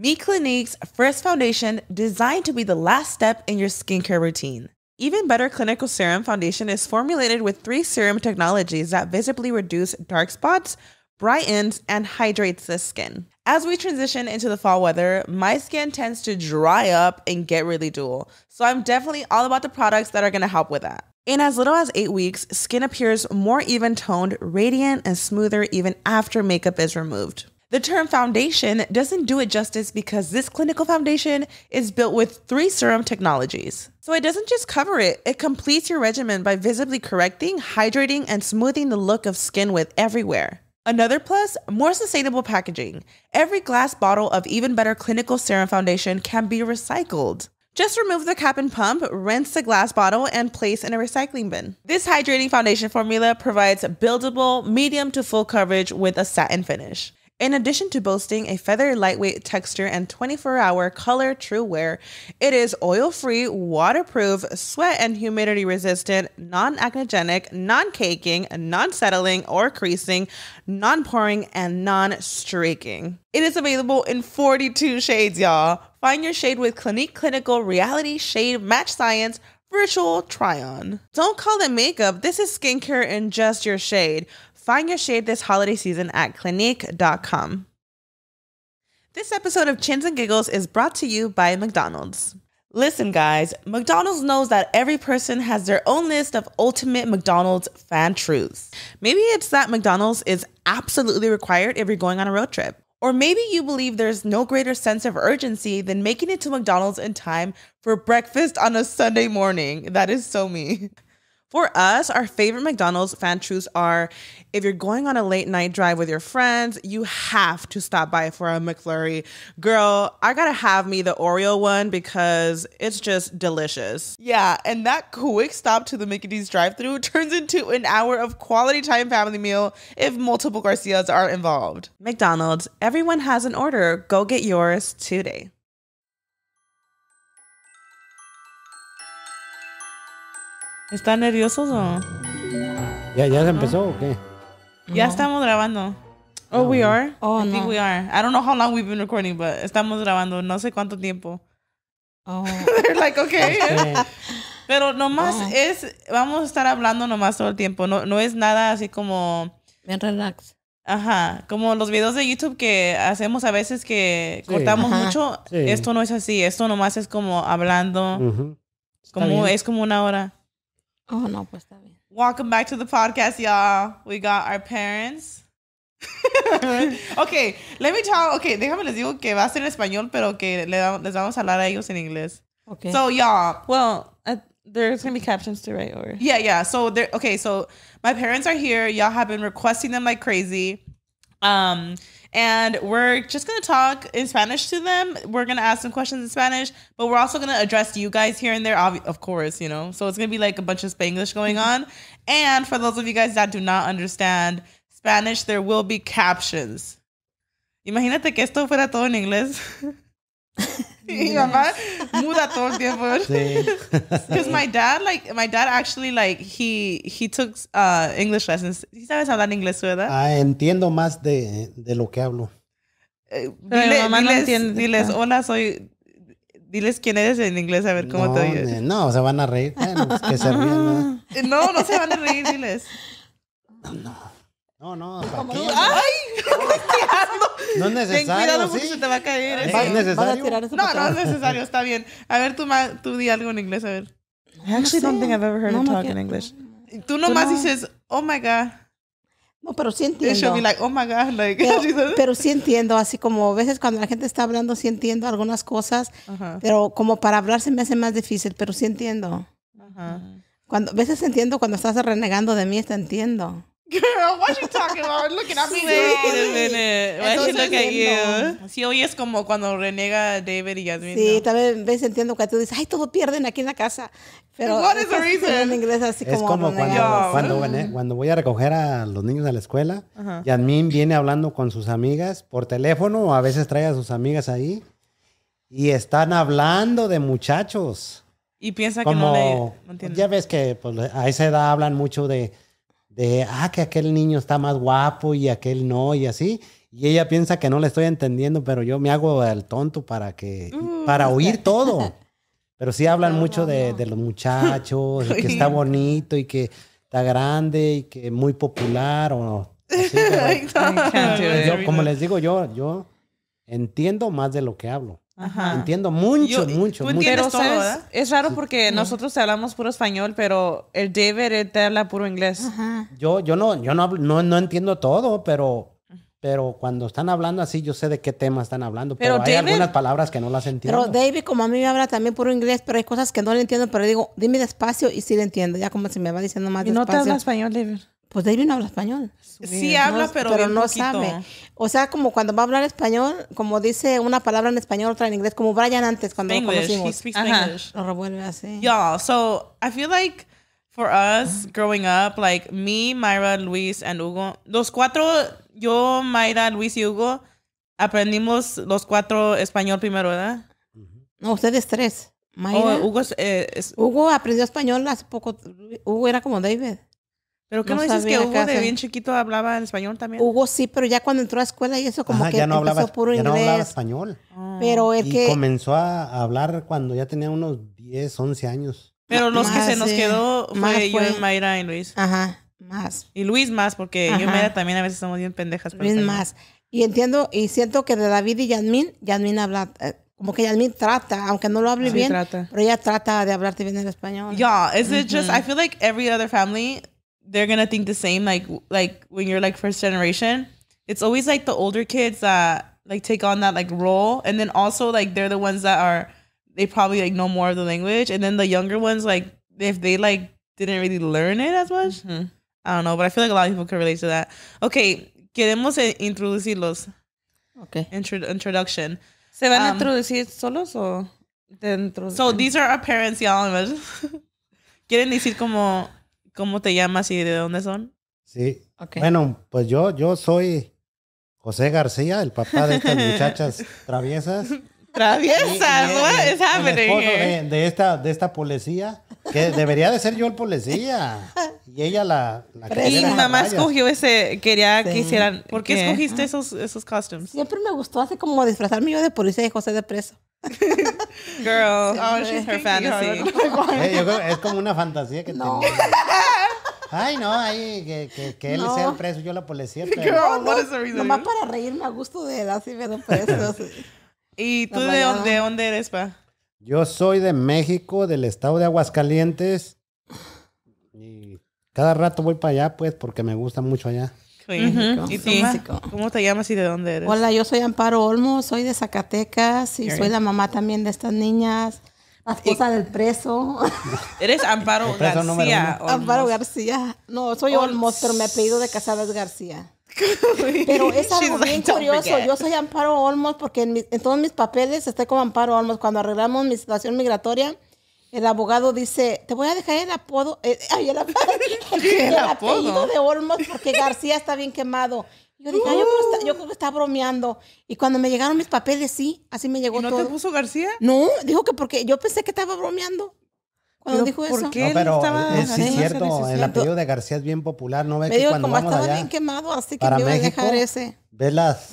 Me Clinique's first Foundation, designed to be the last step in your skincare routine. Even Better Clinical Serum Foundation is formulated with three serum technologies that visibly reduce dark spots, brightens, and hydrates the skin. As we transition into the fall weather, my skin tends to dry up and get really dull, so I'm definitely all about the products that are gonna help with that. In as little as eight weeks, skin appears more even toned, radiant, and smoother even after makeup is removed. The term foundation doesn't do it justice because this clinical foundation is built with three serum technologies. So it doesn't just cover it, it completes your regimen by visibly correcting, hydrating, and smoothing the look of skin with everywhere. Another plus, more sustainable packaging. Every glass bottle of Even Better Clinical Serum Foundation can be recycled. Just remove the cap and pump, rinse the glass bottle, and place in a recycling bin. This hydrating foundation formula provides buildable, medium to full coverage with a satin finish. In addition to boasting a feather lightweight texture and 24 hour color true wear, it is oil free, waterproof, sweat and humidity resistant, non acnogenic, non caking, non settling or creasing, non pouring, and non streaking. It is available in 42 shades, y'all. Find your shade with Clinique Clinical Reality Shade Match Science virtual try on. Don't call it makeup, this is skincare in just your shade. Find your shade this holiday season at Clinique.com. This episode of Chins and Giggles is brought to you by McDonald's. Listen, guys, McDonald's knows that every person has their own list of ultimate McDonald's fan truths. Maybe it's that McDonald's is absolutely required if you're going on a road trip. Or maybe you believe there's no greater sense of urgency than making it to McDonald's in time for breakfast on a Sunday morning. That is so me. For us, our favorite McDonald's fan truths are if you're going on a late night drive with your friends, you have to stop by for a McFlurry. Girl, I gotta have me the Oreo one because it's just delicious. Yeah, and that quick stop to the Mickey D's drive through turns into an hour of quality time family meal if multiple Garcias are involved. McDonald's, everyone has an order. Go get yours today. ¿Están nerviosos o...? ¿Ya, ya se empezó o qué? Ya estamos grabando. Oh, we are? Oh, no. think we are. I don't know how long we've been recording, but estamos grabando no sé cuánto tiempo. Oh. They're like, okay. Pero nomás es... Vamos a estar hablando nomás todo el tiempo. No, no es nada así como... Bien relax. Ajá, como los videos de YouTube que hacemos a veces que cortamos mucho, esto no es así, esto nomás es como hablando, como es como una hora. Oh, no, pues está bien. Welcome back to the podcast, y'all. We got our parents. okay, let me tell. Okay, déjame les digo que va a ser en español, pero que les vamos a hablar a ellos en inglés. Okay. So, y'all. Well, uh, there's gonna be captions to write or. Yeah, yeah. So Okay, so my parents are here. Y'all have been requesting them like crazy. Um, and we're just going to talk in Spanish to them. We're going to ask some questions in Spanish, but we're also going to address you guys here and there, of course, you know. So it's going to be like a bunch of Spanglish going mm-hmm. on. and for those of you guys that do not understand Spanish, there will be captions. Imagínate que esto fuera todo en inglés. Y mamá muda todo el tiempo. Because sí. my dad, like, my dad actually, like, he, he took uh, English lessons. sabes hablar inglés, verdad? Ah, entiendo más de, de lo que hablo. Eh, diles, Diles, hola, soy... Diles quién eres en inglés, a ver cómo te oyes. No, se van a reír. no, no se van a reír, diles. No, no. No, no. Pues como ¡Ay! No es necesario. Ten cuidado porque ¿sí? se te va a caer. ¿Es, ¿eh? necesario? no, no es necesario, está bien. A ver, tú, tú di algo en inglés, a ver. I actually no don't think I've ever heard no, him talk in English. Tú nomás dices, oh my God. No, pero sí entiendo. be like, oh my God. Like, pero, pero, sí entiendo, así como a veces cuando la gente está hablando, sí entiendo algunas cosas, pero como para hablar se me hace más difícil, pero sí entiendo. Ajá. Cuando, a veces entiendo cuando estás renegando de mí, te entiendo. Girl, what you talking about? Looking at me. Wait a minute. Why she look at you? Sí, hoy es como cuando renega David y Yasmin. Sí, también. tal entiendo que tú dices, ay, todo pierden aquí en la casa. Pero what is the En inglés es como, cuando, cuando, voy a recoger a los niños a la escuela, uh viene hablando con sus amigas por teléfono o a veces trae a sus amigas ahí y están hablando de muchachos. Y piensa que no le... ya ves que pues, a esa edad hablan mucho de de, ah, que aquel niño está más guapo y aquel no y así. Y ella piensa que no le estoy entendiendo, pero yo me hago el tonto para que, mm. para oír todo. Pero sí hablan mucho de, los muchachos, que está bonito y que está grande y que muy popular o como les digo, yo, yo entiendo más de lo que hablo. Entiendo mucho, mucho, mucho. todo, Es raro porque nosotros nosotros hablamos puro español, pero el David te habla puro inglés. Yo, yo no, yo no, no, entiendo todo, pero, pero cuando están hablando así, yo sé de qué tema están hablando. Pero, hay algunas palabras que no las entiendo. Pero David, como a mí me habla también puro inglés, pero hay cosas que no le entiendo, pero digo, dime despacio y sí le entiendo. Ya como se me va diciendo más ¿Y ¿No te habla español, David? Pues David no habla español. Sí habla, pero, no sabe. O sea, como cuando va a hablar español, como dice una palabra en español, otra en inglés, como Brian antes cuando English. lo conocimos. Sí, Lo revuelve así. Y'all, so I feel like for us growing up, like me, Myra, Luis, and Hugo, los cuatro, yo, Myra, Luis y Hugo, aprendimos los cuatro español primero, ¿verdad? No, ustedes tres. Oh, Hugo, eh, Hugo aprendió español hace poco. Hugo era como David. Pero ¿qué no, dices que Hugo de bien chiquito hablaba en español también? Hugo sí, pero ya cuando entró a escuela y eso como que no empezó hablaba, puro ya no hablaba español. Pero el que... comenzó a hablar cuando ya tenía unos 10, 11 años. Pero los que se nos quedó fue, yo y Mayra y Luis. Ajá, más. Y Luis más, porque yo y Mayra también a veces somos bien pendejas. Luis más. Y entiendo y siento que de David y Yasmín, Yasmín habla... Eh, como que Yasmín trata, aunque no lo hable bien, pero ella trata de hablarte bien el español. Yeah, es que just I feel like every other family they're gonna think the same. Like like when you're like first generation, it's always like the older kids that like take on that like role, and then also like they're the ones that are they probably like know more of the language, and then the younger ones like if they like didn't really learn it as much. Mm-hmm. I don't know, but I feel like a lot of people can relate to that. Okay, queremos introducirlos. Okay. introduction. ¿Se van a um, introducir solos o dentro? So these are our parents, y'all. Quieren decir como ¿Cómo te llamas y de dónde son? Sí. Bueno, pues yo, yo soy José García, el papá de estas muchachas traviesas. Traviesas, ¿no? está happening? de, esta, de esta policía. Que debería de ser yo el policía. Y ella la... la y mi mamá escogió ese, quería que hicieran... ¿Por qué, escogiste esos, esos costumes? Siempre me gustó hace como disfrazarme yo de policía y José de preso. Girl, oh, she's her fantasy. Eh, es como una fantasía que no. Ay, no, ay, que, él sea el preso, yo la policía. Pero... Girl, no, what is the para reírme a gusto de él, así me preso. ¿Y tú de dónde eres, pa? Yo soy de México, del estado de Aguascalientes. Y cada rato voy para allá, pues, porque me gusta mucho allá. Sí, sí. ¿Cómo te llamas y de dónde eres? Hola, yo soy Amparo Olmo, soy de Zacatecas y soy la mamá también de estas niñas. La esposa del preso. Eres Amparo García. Amparo García. No, soy Olmos, pero me he pedido de Casadas García. Pero es algo bien curioso. Yo soy Amparo Olmos porque en, todos mis papeles estoy como Amparo Olmos. Cuando arreglamos mi situación migratoria, el abogado dice, te voy a dejar el apodo, el, de Olmos porque García está bien quemado. Yo dije, yo, creo que está bromeando. Y cuando me llegaron mis papeles, sí, así me llegó todo no te puso García? No, dijo que porque yo pensé que estaba bromeando. Cuando dijo eso. no, pero es, eh, cierto, el apellido de García es bien popular, ¿no ve que cuando como vamos estaba bien quemado, así que me voy a dejar ese. Ves las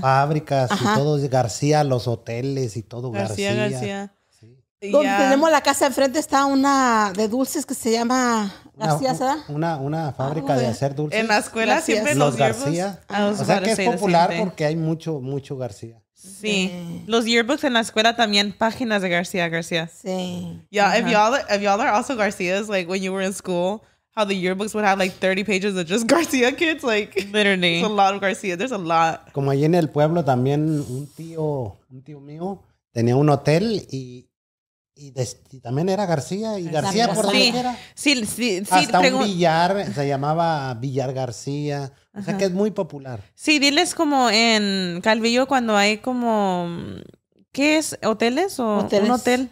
fábricas y todo, García, los hoteles y todo, García. García, García. Donde tenemos la casa enfrente está una de dulces que se llama García, ¿sabes? Una, ah, fábrica de hacer dulces. En la escuela siempre los, los García. O sea que es popular porque hay mucho, mucho García. Sí. Los yearbooks en la escuela también, páginas de García García. Sí. Yeah, if y'all if y'all are also Garcias, like when you were in school, how the yearbooks would have like 30 pages of just Garcia kids, like literally. It's a lot of Garcia. There's a lot. Como allí en el pueblo también un tío, un tío mío tenía un hotel y y, también era García y García por sí. donde era. Sí, sí, sí. Hasta un billar se llamaba Villar García. O sea que es muy popular. Sí, diles como en Calvillo cuando hay como ¿qué es? ¿Hoteles o un hotel?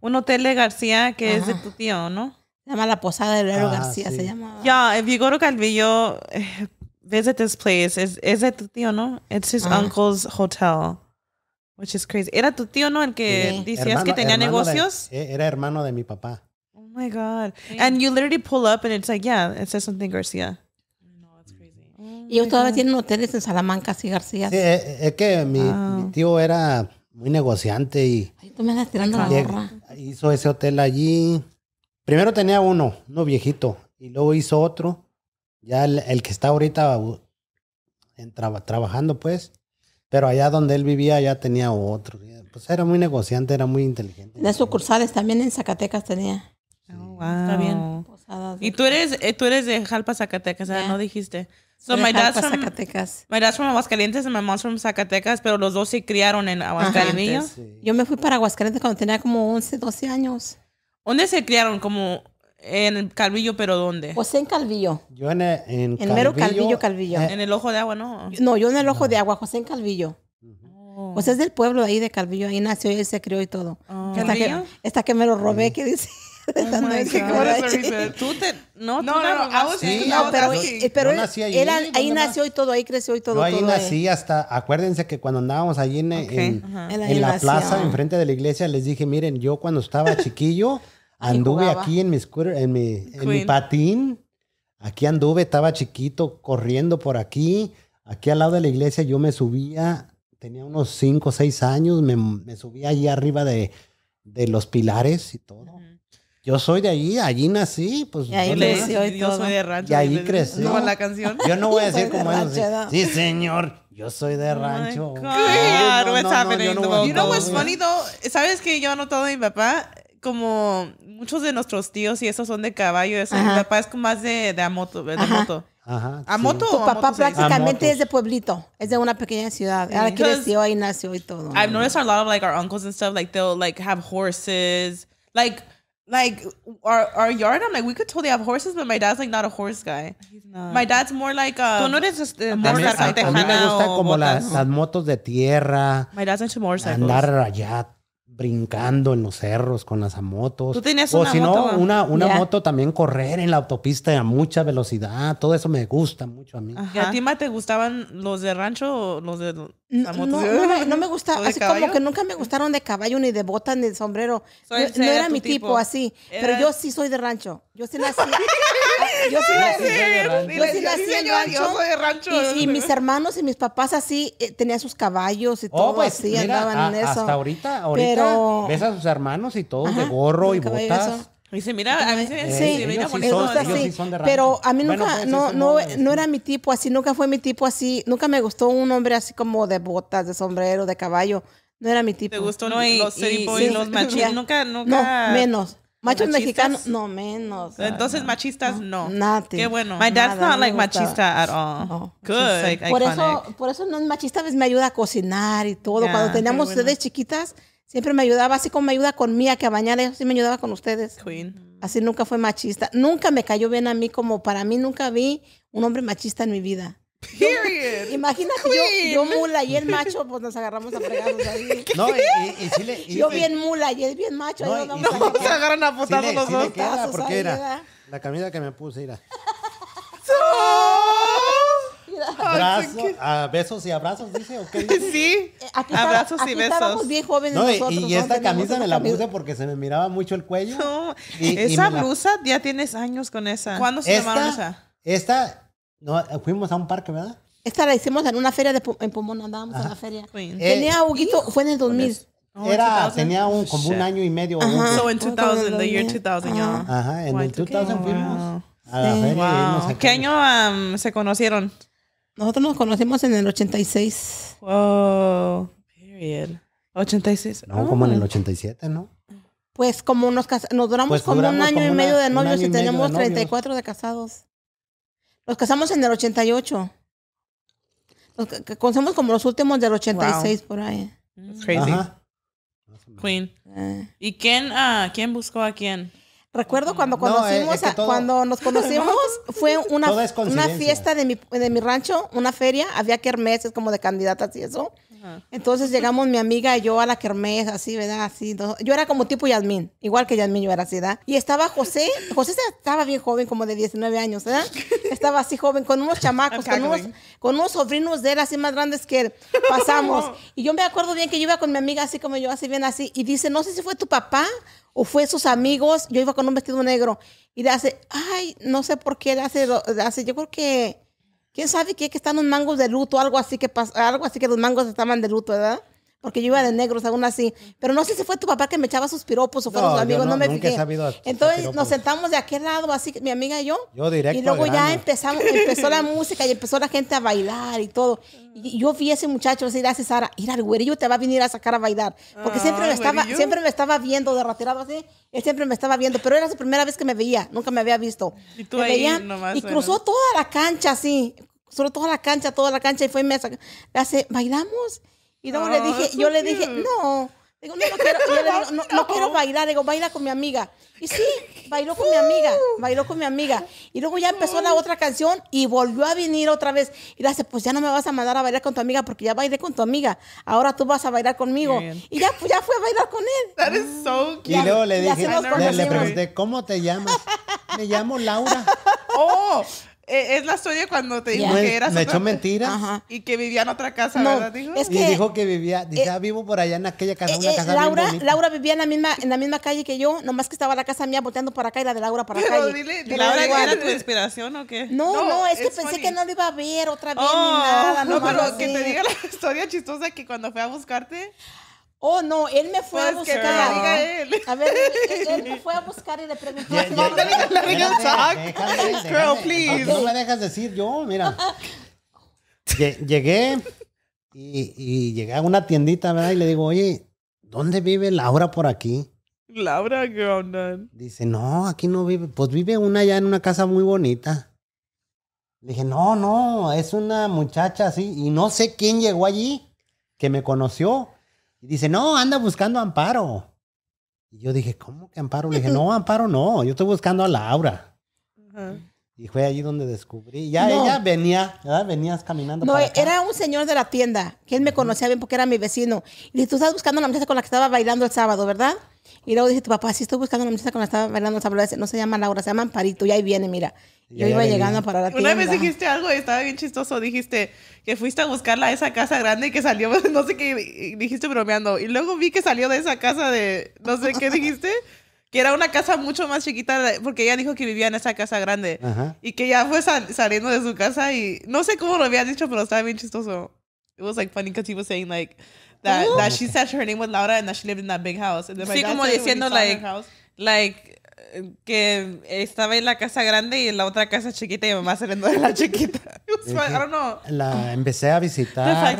Un hotel de García que es de tu tío, ¿no? Se llama la Posada de Lero ah, García, se llama. Yeah, if Calvillo, eh, visit this place. Es, es de tu tío, ¿no? It's his ah. uncle's hotel. Which is crazy. Era tu tío, ¿no? El que decías que tenía negocios. De, eh, era hermano de mi papá. Oh my God. And you literally pull up and it's like, yeah, it says something García. Y ellos todavía tienen hoteles en Salamanca, sí, García. Sí, eh, es, que mi, ah. tío era muy negociante y. ahí tú me estás tirando la gorra. Hizo ese hotel allí. Primero tenía uno, uno viejito, y luego hizo otro. Ya el, que está ahorita en trabajando, pues. Pero allá donde él vivía ya tenía otro. Pues era muy negociante, era muy inteligente. las sucursales también en Zacatecas tenía. Oh, wow. Está bien. Y tú eres, eh, tú eres de Jalpa, Zacatecas, ¿no dijiste? So my dad's from Zacatecas. My dad's from Aguascalientes and my mom's from Zacatecas, pero los dos se criaron en Aguascalientes. Yo me fui para Aguascalientes cuando tenía como 11, 12 años. ¿Dónde se criaron? Como en Calvillo, pero ¿dónde? Pues en Calvillo. Yo en, eh, en, en mero Calvillo, Calvillo. Eh, en el Ojo de Agua, ¿no? No, yo en el Ojo de Agua, José en Calvillo. José oh. pues es del pueblo ahí de Calvillo, ahí nació y se crió y todo. Oh. que, hasta que me lo robé, ¿qué dice? Oh no, no, no. sí, no pero, él, ahí nació y todo, ahí creció y todo. ahí nací hasta. Acuérdense que cuando andábamos allí en, en, la plaza, enfrente de la iglesia, les dije: Miren, yo cuando estaba chiquillo, anduve aquí en mi, en mi, patín. Aquí anduve, estaba chiquito, corriendo por aquí. Aquí al lado de la iglesia yo me subía, tenía unos 5 o 6 años, me, me subía allí arriba de, de los pilares y todo. Yo soy de allí, allí nací, pues. Y ahí creció y todo. Yo soy de rancho. Y ahí crecí. la canción? Yo no voy a decir como es. Sí, señor, yo soy de oh rancho. Claro, está happening. You know what's funny though? ¿Sabes que yo he notado mi papá? Como muchos de nuestros tíos y esos son de caballo, eso. Mi papá es más de, de moto, de moto. Ajá, ¿A moto? Tu papá prácticamente es de pueblito. Es de una pequeña ciudad. que creció, ahí nació y todo. I've noticed a lot of like our uncles and stuff, like they'll like have horses. Like like our our yard. I'm like, we could totally have horses, but my dad's like not a horse guy. My dad's more like a. Uh, Tú no eres este, a motorcycle. A, a, mí me gusta como las, las motos de tierra. My dad's into motorcycles. Andar allá brincando en los cerros con las motos. Tú tenías o una si no, una, moto también correr en la autopista a mucha velocidad. Todo eso me gusta mucho a mí. a ti más te gustaban los de rancho o los de no, no, me, gustaba, así como que nunca me gustaron de caballo, ni de botas, ni de sombrero. no, era, mi tipo, así, pero yo sí soy de rancho. Yo sí nací. yo sí nací, yo sí nací en de rancho. Y, mis hermanos y mis papás así eh, tenían sus caballos y oh, todo pues, así, andaban en eso. Hasta ahorita, ahorita ves a sus hermanos y todos de gorro y botas. Y dice, mira, a eh, veces sí, Pero a mí nunca, pues, no, no, era mi tipo así, nunca fue mi tipo así. Nunca me gustó un hombre así como de botas, de sombrero, de caballo. No era mi tipo. ¿Te gustó no, y, los y, los machistas? Nunca, nunca. No, menos. Machos mexicanos, no menos. Entonces, machistas, no. Nada. Qué bueno. My dad's no not like machista at all. No. Good. por, eso, por no es machista, me ayuda a cocinar y todo. Cuando teníamos ustedes chiquitas, Siempre me ayudaba, así como me ayuda con Mía, que a bañar, sí me ayudaba con ustedes. Queen. Así nunca fue machista. Nunca me cayó bien a mí, como para mí nunca vi un hombre machista en mi vida. Period. imagínate, yo, mula y el macho, pues nos agarramos a pegarnos ahí. No, y, y, sí le, yo bien mula y él bien macho. No, nos no, se agarran a putarnos los dos. qué era, la camisa que me puse, era. Abrazo, a besos y abrazos, dice, ¿o qué Sí, eh, aquí abrazos y besos. Estábamos bien jóvenes nosotros, y, y esta camisa me la puse porque se me miraba mucho el cuello. esa blusa ya tienes años con esa. ¿Cuándo se esta, llamaron esa? Esta, no, fuimos a un parque, ¿verdad? Esta la hicimos en una feria de, en Pomona, andábamos Ajá. la feria. Eh, tenía Huguito, fue en el 2000. Era, tenía un, como un año y medio. Ajá. So in 2000, the year 2000, Ajá, en el 2000 fuimos a la feria. ¿Qué año um, se conocieron? Nosotros nos conocimos en el 86. Wow. Period. 86. No, como en el 87, ah. ¿no? Pues como nos, nos duramos pues como un año y medio de novios y, tenemos 34 de casados. Nos casamos en el 88. Nos conocemos como los últimos del 86 por ahí. crazy. Queen. Eh. ¿Y quién, ah, quién buscó a quién? Recuerdo cuando eh, conocimos, cuando nos conocimos, fue una, una fiesta de mi, de mi rancho, una feria, había meses como de candidatas y eso. Entonces llegamos mi amiga y yo a la kermés, así, ¿verdad? Así, yo era como tipo Yasmín, igual que Yasmín yo era así, ¿verdad? Y estaba José, José estaba bien joven, como de 19 años, ¿verdad? Estaba así joven, con unos chamacos, con unos, con sobrinos de él así más grandes que él. Pasamos. Y yo me acuerdo bien que yo iba con mi amiga así como yo, así bien así, y dice, no sé si fue tu papá o fue sus amigos, yo iba con un vestido negro, y le hace, ay, no sé por qué, le hace, le hace yo creo que ¿Quién sabe qué? Que están los mangos de luto, algo así que pasa, algo así que los mangos estaban de luto, ¿verdad? porque yo iba de negros aún así. Pero no sé si fue tu papá que me echaba sus piropos o fueron no, sus amigos, no, me nunca fijé. Entonces nos sentamos de aquel lado, así mi amiga y yo. Yo directo. Y luego ya empezamos, empezó la música y empezó la gente a bailar y todo. Y yo vi a ese muchacho así, gracias Sara, ir al güerillo te va a venir a sacar a bailar. Porque ah, siempre, me estaba, siempre me estaba viendo de así. Él siempre me estaba viendo, pero era la primera vez que me veía, nunca me había visto. Y tú ahí Y cruzó toda la cancha así, Sobre toda la cancha, toda la cancha y fue y me hace, ¿bailamos? Y luego le ah, dije, yo le dije, no, digo, no, quiero, yo no, no, quiero bailar, digo, baila con mi amiga. Y sí, bailó con mi amiga, bailó con mi amiga. Y luego ya empezó la otra canción y volvió a venir otra vez. Y le pues ya no me vas a mandar a bailar con tu amiga porque ya bailé con tu amiga. Ahora tú vas a bailar conmigo. Y ya, pues, ya fue a bailar con él. That is so mm. cute. Y luego le dije, le, le pregunté, ¿cómo te llamas? me llamo Laura. Oh, e, es la historia cuando te dijo yeah. que era Me echó mentiras. Ajá. Y que vivía en otra casa, ¿verdad? Dijo? y dijo que vivía, dice, eh, ah, vivo por allá en aquella casa, eh, una eh, casa Laura, bien Laura vivía en la, misma, en la misma calle que yo, nomás que estaba la casa mía volteando para acá y la de Laura para acá. Pero dile, Laura, ¿era tu inspiración o qué? No, no, es que pensé que no lo iba a ver otra vez ni oh, nada. No, no pero que te diga la historia chistosa que cuando fue a buscarte... Oh, no, él me fue a pues buscar. A ver, él, me fue a buscar y le preguntó. Yeah, la diga Girl, please. No me dejas decir yo, mira. Llegué y, y, llegué a una tiendita, ¿verdad? Y le digo, oye, ¿dónde vive Laura por aquí? Laura, girl, Dice, no, aquí no vive. Pues vive una allá en una casa muy bonita. Le dije, no, no, es una muchacha así. Y no sé quién llegó allí que me conoció y dice, no, anda buscando Amparo. Y yo dije, ¿cómo que Amparo? Le dije, no, Amparo no, yo estoy buscando a Laura. Y fue allí donde descubrí. Ya ella venía, ¿verdad? Venías caminando. No, e, era un señor de la tienda, que él me conocía bien porque era mi vecino. Y dije, tú estás buscando a la muchacha con la que estaba bailando el sábado, ¿verdad? Y luego dije, tu papá, sí estoy buscando a la muchacha con la que estaba bailando el sábado. no se llama Laura, se llama Amparito. Y ahí viene, mira. Yo iba llegando para la tienda. Una vez dijiste algo y estaba bien chistoso. Dijiste que fuiste a buscarla a esa casa grande y que salió, no sé qué, dijiste bromeando. Y luego vi que salió de esa casa de, no sé qué dijiste. que era una casa mucho más chiquita, porque ella dijo que vivía en esa casa grande. Y que ya fue saliendo de su casa y no sé cómo lo había dicho, pero estaba bien chistoso. It was like funny because he was saying like that, oh. that she said her name was Laura and that she lived in that big house. And sí, como diciendo like, like que estaba en la casa grande y en la otra casa chiquita y mi mamá saliendo de la chiquita. La empecé a visitar.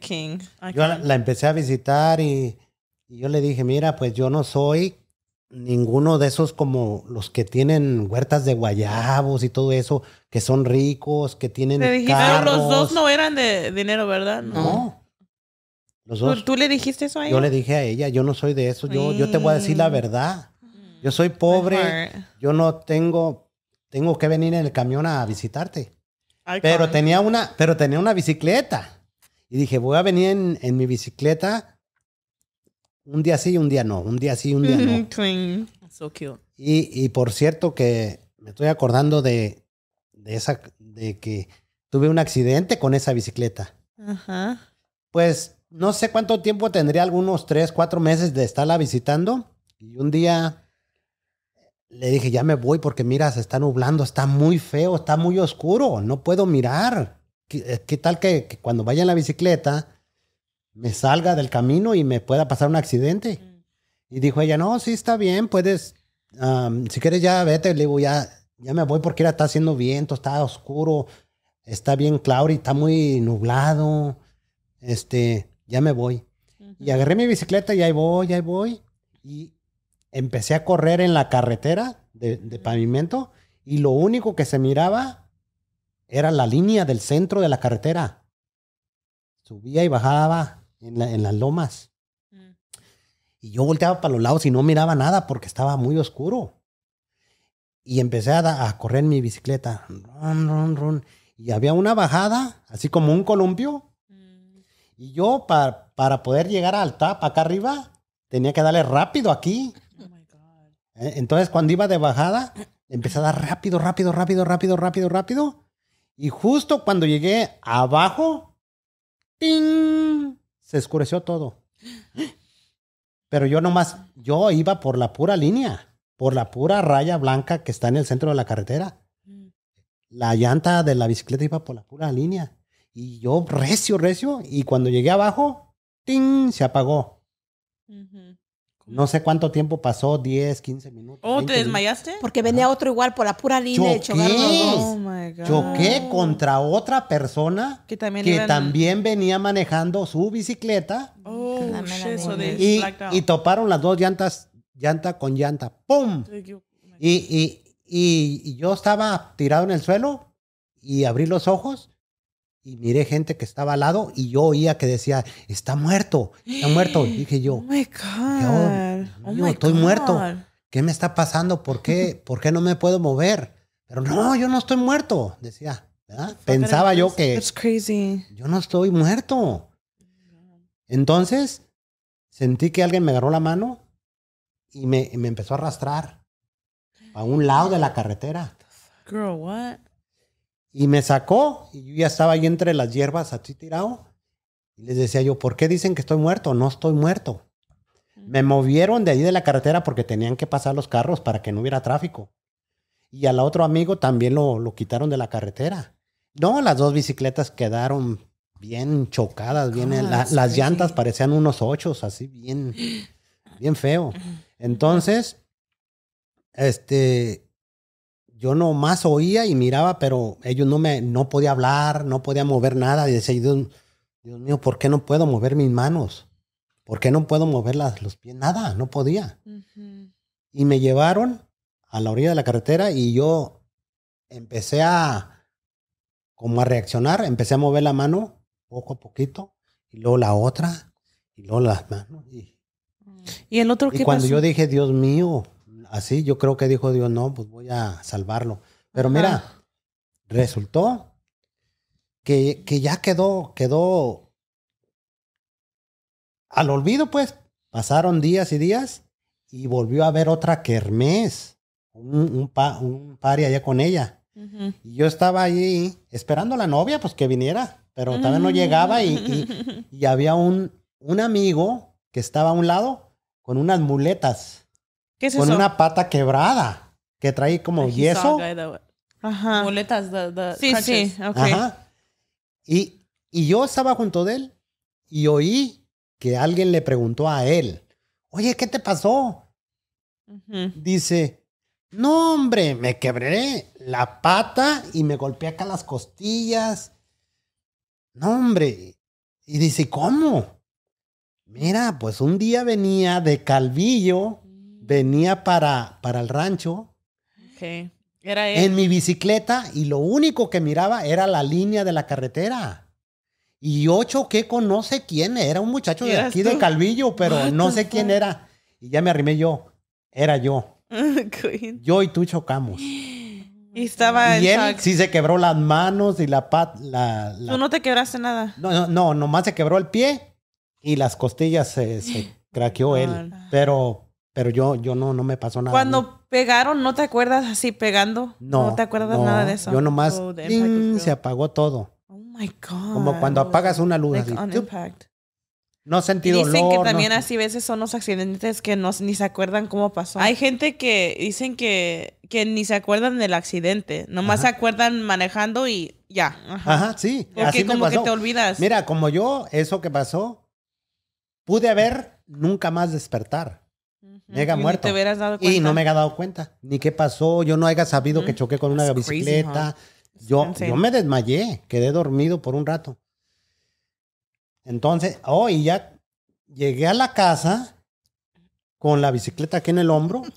King. yo la, empecé a visitar y, y, yo le dije, mira, pues yo no soy ninguno de esos como los que tienen huertas de guayabos y todo eso, que son ricos, que tienen Te dijiste, los dos no eran de dinero, ¿verdad? no. Los dos. ¿Tú, le dijiste eso a ella? Yo le dije a ella, yo no soy de eso, yo, yo te voy a decir la mm. verdad. Yo soy pobre, yo no tengo, tengo que venir en el camión a visitarte. Pero tenía, una, pero tenía una bicicleta. Y dije, voy a venir en, mi bicicleta un día sí y un día no, un día sí y un día no. Y, y, por cierto que me estoy acordando de, de, esa, de que tuve un accidente con esa bicicleta. Pues no sé cuánto tiempo tendría, algunos tres, cuatro meses de estarla visitando. Y un día le dije, ya me voy porque mira, se está nublando, está muy feo, está muy oscuro, no puedo mirar. ¿Qué, eh, tal que, cuando vaya en la bicicleta me salga del camino y me pueda pasar un accidente? Y dijo ella, no, sí está bien, puedes, si quieres ya vete, le digo, ya, ya me voy porque está haciendo viento, está oscuro, está bien claro y está muy nublado, este, ya me voy. Y agarré mi bicicleta y ahí voy, ahí voy. Y empecé a correr en la carretera de, pavimento y lo único que se miraba era la línea del centro de la carretera. Subía y bajaba en, las lomas. Mm. Y yo volteaba para los lados y no miraba nada porque estaba muy oscuro. Y empecé a, correr en mi bicicleta. Y había una bajada, así como un columpio. Mm. Y yo, para poder llegar al tap acá arriba, tenía que darle rápido aquí ¿eh? Entonces, cuando iba de bajada, empecé a dar rápido, rápido, rápido, rápido, rápido, rápido. Y justo cuando llegué abajo, ¡ting! se oscureció todo. Pero yo nomás, yo iba por la pura línea, por la pura raya blanca que está en el centro de la carretera. La llanta de la bicicleta iba por la pura línea. Y yo recio, recio. Y cuando llegué abajo, ¡ting! se apagó. No sé cuánto tiempo pasó, 10, 15 minutos. ¿Oh, te desmayaste? Porque venía otro igual por la pura línea choqué, oh, oh my God. Choqué contra otra persona que también, venía manejando su bicicleta. Oh, y, y, toparon las dos llantas, llanta con llanta. ¡Pum! Y, y, y, yo estaba tirado en el suelo y abrí los ojos y miré gente que estaba al lado y yo oía que decía, está muerto, está muerto. Dije yo, oh, oh estoy muerto. ¿Qué me está pasando? ¿Por qué? ¿Por qué no me puedo mover? Pero no, yo no estoy muerto, decía. Pensaba yo que crazy. yo no estoy muerto. Entonces sentí que alguien me agarró la mano y me, me empezó a arrastrar a un lado de la carretera. Girl, what? Y me sacó y yo ya estaba ahí entre las hierbas así tirado. Y les decía yo, ¿por qué dicen que estoy muerto? No estoy muerto. Me movieron de ahí de la carretera porque tenían que pasar los carros para que no hubiera tráfico. Y al otro amigo también lo, lo quitaron de la carretera. No, las dos bicicletas quedaron bien chocadas, bien eh, ah, las llantas parecían unos ochos, así bien, bien feo. Entonces, este, yo nomás oía y miraba, pero ellos no me, no podía hablar, no podía mover nada. Y decía, Dios, Dios mío, ¿por qué no puedo mover mis manos? ¿Por qué no puedo mover los pies? Nada, no podía. Y me llevaron a la orilla de la carretera y yo empecé a, como a reaccionar, empecé a mover la mano poco a poquito y luego la otra y luego las manos. Y, el otro cuando yo dije, Dios mío, así yo creo que dijo Dios, no, pues voy a salvarlo. Pero mira, resultó que, que, ya quedó, quedó al olvido, pues. Pasaron días y días y volvió a ver otra kermés, un, un, allá con ella. Y yo estaba ahí esperando a la novia, pues que viniera, pero todavía también no llegaba y, y, y, había un, un amigo que estaba a un lado con unas muletas. ¿Qué con una pata quebrada que trae como yeso. Ajá. Boletas de... sí, sí, ok. Ajá. Y, y yo estaba junto de él y oí que alguien le preguntó a él, oye, ¿qué te pasó? Dice, no, hombre, me quebré la pata y me golpeé acá las costillas. No, hombre. Y dice, ¿cómo? Mira, pues un día venía de Calvillo venía para, para el rancho. Era él. En mi bicicleta y lo único que miraba era la línea de la carretera. Y yo choqué con no sé quién, era un muchacho de aquí de Calvillo, pero no sé quién era. Y ya me arrimé yo, era yo. yo y tú chocamos. Y estaba y él sí se quebró las manos y la pat la, Tú no te quebraste nada. No, no, no, nomás se quebró el pie y las costillas se craqueó él. Pero pero yo, yo no, no me pasó nada. Cuando pegaron, ¿no te acuerdas así pegando? No. No te acuerdas nada de eso. Yo nomás oh, se apagó todo. Oh my God. Como cuando apagas una luz No sentido dolor. Dicen que también así veces son los accidentes que no, ni se acuerdan cómo pasó. Hay gente que dicen que, que ni se acuerdan del accidente. Nomás se acuerdan manejando y ya. Ajá, sí. Porque así como que te olvidas. Mira, como yo, eso que pasó, pude haber nunca más despertar. Mega y muerto. y no me había dado cuenta. Ni qué pasó. Yo no haya sabido que mm. choqué con una bicicleta. yo, yo, me desmayé. Quedé dormido por un rato. Entonces, oh, y ya llegué a la casa con la bicicleta aquí en el hombro.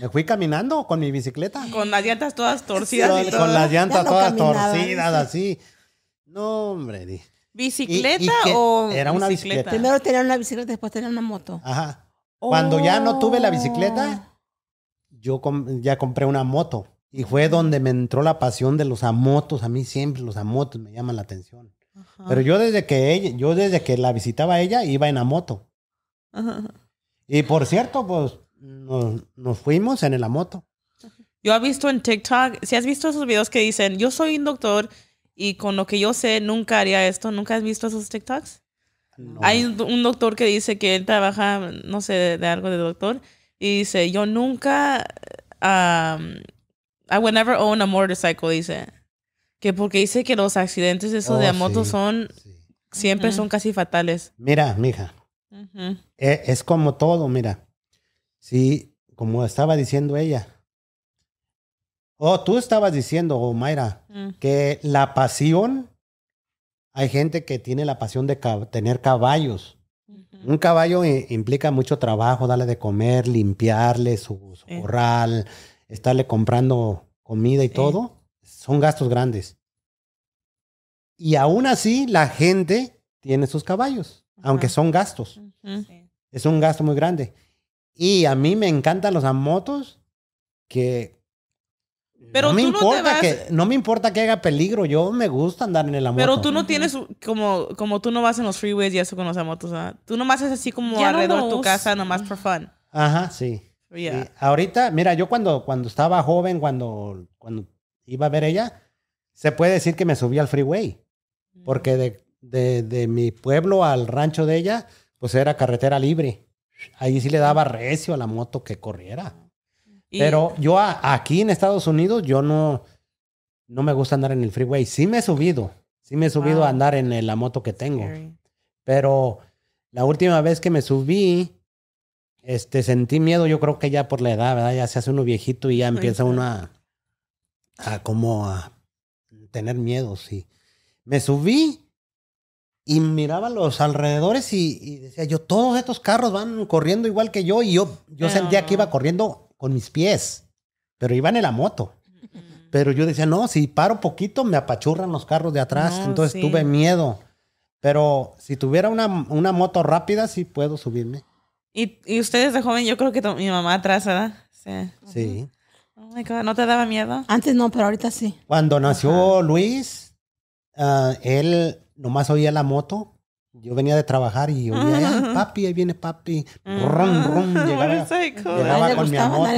Me fui caminando con mi bicicleta. Con las llantas todas torcidas. Con las llantas todas torcidas, así. No, hombre. ¿Bicicleta o.? Era una bicicleta? Primero tenía una bicicleta, después tenía una moto. Ajá. Cuando ya no tuve la bicicleta, oh. yo ya compré una moto. Y fue donde me entró la pasión de los amotos. A mí siempre los amotos me llaman la atención. Pero yo desde que ella, yo desde que la visitaba ella, iba en la moto. Y por cierto, pues nos, fuimos en la moto. Yo he visto en TikTok, si has visto esos videos que dicen, yo soy un doctor y con lo que yo sé nunca haría esto, ¿nunca has visto esos TikToks? Hay un doctor que dice que él trabaja, no sé, de, algo de doctor, y dice, yo nunca, I would never own a motorcycle, dice. Que porque dice que los accidentes esos de oh, moto son, siempre son casi fatales. Mira, mija, e, es, como todo, mira. Sí, como estaba diciendo ella. oh, tú estabas diciendo, Mayra, mm. que la pasión hay gente que tiene la pasión de tener caballos. Un caballo eh, implica mucho trabajo, darle de comer, limpiarle su, eh. corral, estarle comprando comida y todo. Son gastos grandes. Y aún así, la gente tiene sus caballos, aunque son gastos. Es un gasto muy grande. Y a mí me encantan los amotos que pero no me importa que no me importa que haga peligro, yo me gusta andar en el moto. Pero tú no tienes como como tú no vas en los freeways y eso con las motos, ¿ah? tú nomás es así como alrededor de tu casa nomás por fun. Ajá, sí. Ahorita, mira, yo cuando cuando estaba joven, cuando cuando iba a ver ella, se puede decir que me subí al freeway, porque de, de, de mi pueblo al rancho de ella, pues era carretera libre. Ahí sí le daba recio a la moto que corriera. Pero yo aquí en Estados Unidos, yo no, no me gusta andar en el freeway. Sí me he subido, sí me he subido a andar en la moto que tengo. Pero la última vez que me subí, este, sentí miedo, yo creo que ya por la edad, ¿verdad? Ya se hace uno viejito y ya empieza uno a, a tener miedo, Me subí y miraba los alrededores y, decía yo, todos estos carros van corriendo igual que yo y yo, yo sentía que iba corriendo con mis pies, pero iban en la moto. Mm. Pero yo decía, no, si paro poquito me apachurran los carros de atrás, entonces tuve miedo. Pero si tuviera una, moto rápida, sí puedo subirme. ¿Y, ustedes de joven, yo creo que mi mamá atrás, ¿verdad? Sí. Oh ¿no te daba miedo? Antes no, pero ahorita sí. Cuando nació Luis, ah, él nomás oía la moto yo venía de trabajar y oía, papi, ahí viene papi, Rum, rum, llegaba, llegaba con mi amor.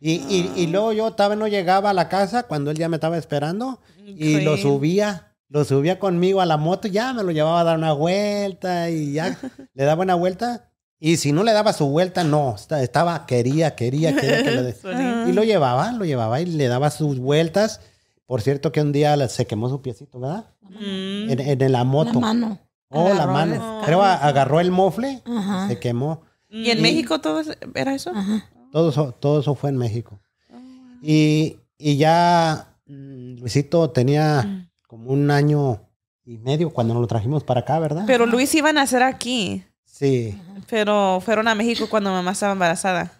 Y, ah. luego yo estaba no llegaba a la casa cuando él ya me estaba esperando y lo subía, lo subía conmigo a la moto, ya me lo llevaba a dar una vuelta y ya le daba una vuelta. Y si no le daba su vuelta, no, estaba, quería, quería, quería que le Y lo llevaba, lo llevaba y le daba sus vueltas. Por cierto que un día se quemó su piecito, ¿verdad? Mm. En, en, la moto. La mano. Oh, la mano. Creo agarró el mofle, se quemó. ¿Y en México todo era eso? Todo eso, todo eso fue en México. Y, y ya mm, Luisito tenía como un año y medio cuando nos lo trajimos para acá, ¿verdad? Pero Luis iban a ser aquí. Sí. Pero fueron a México cuando mamá estaba embarazada.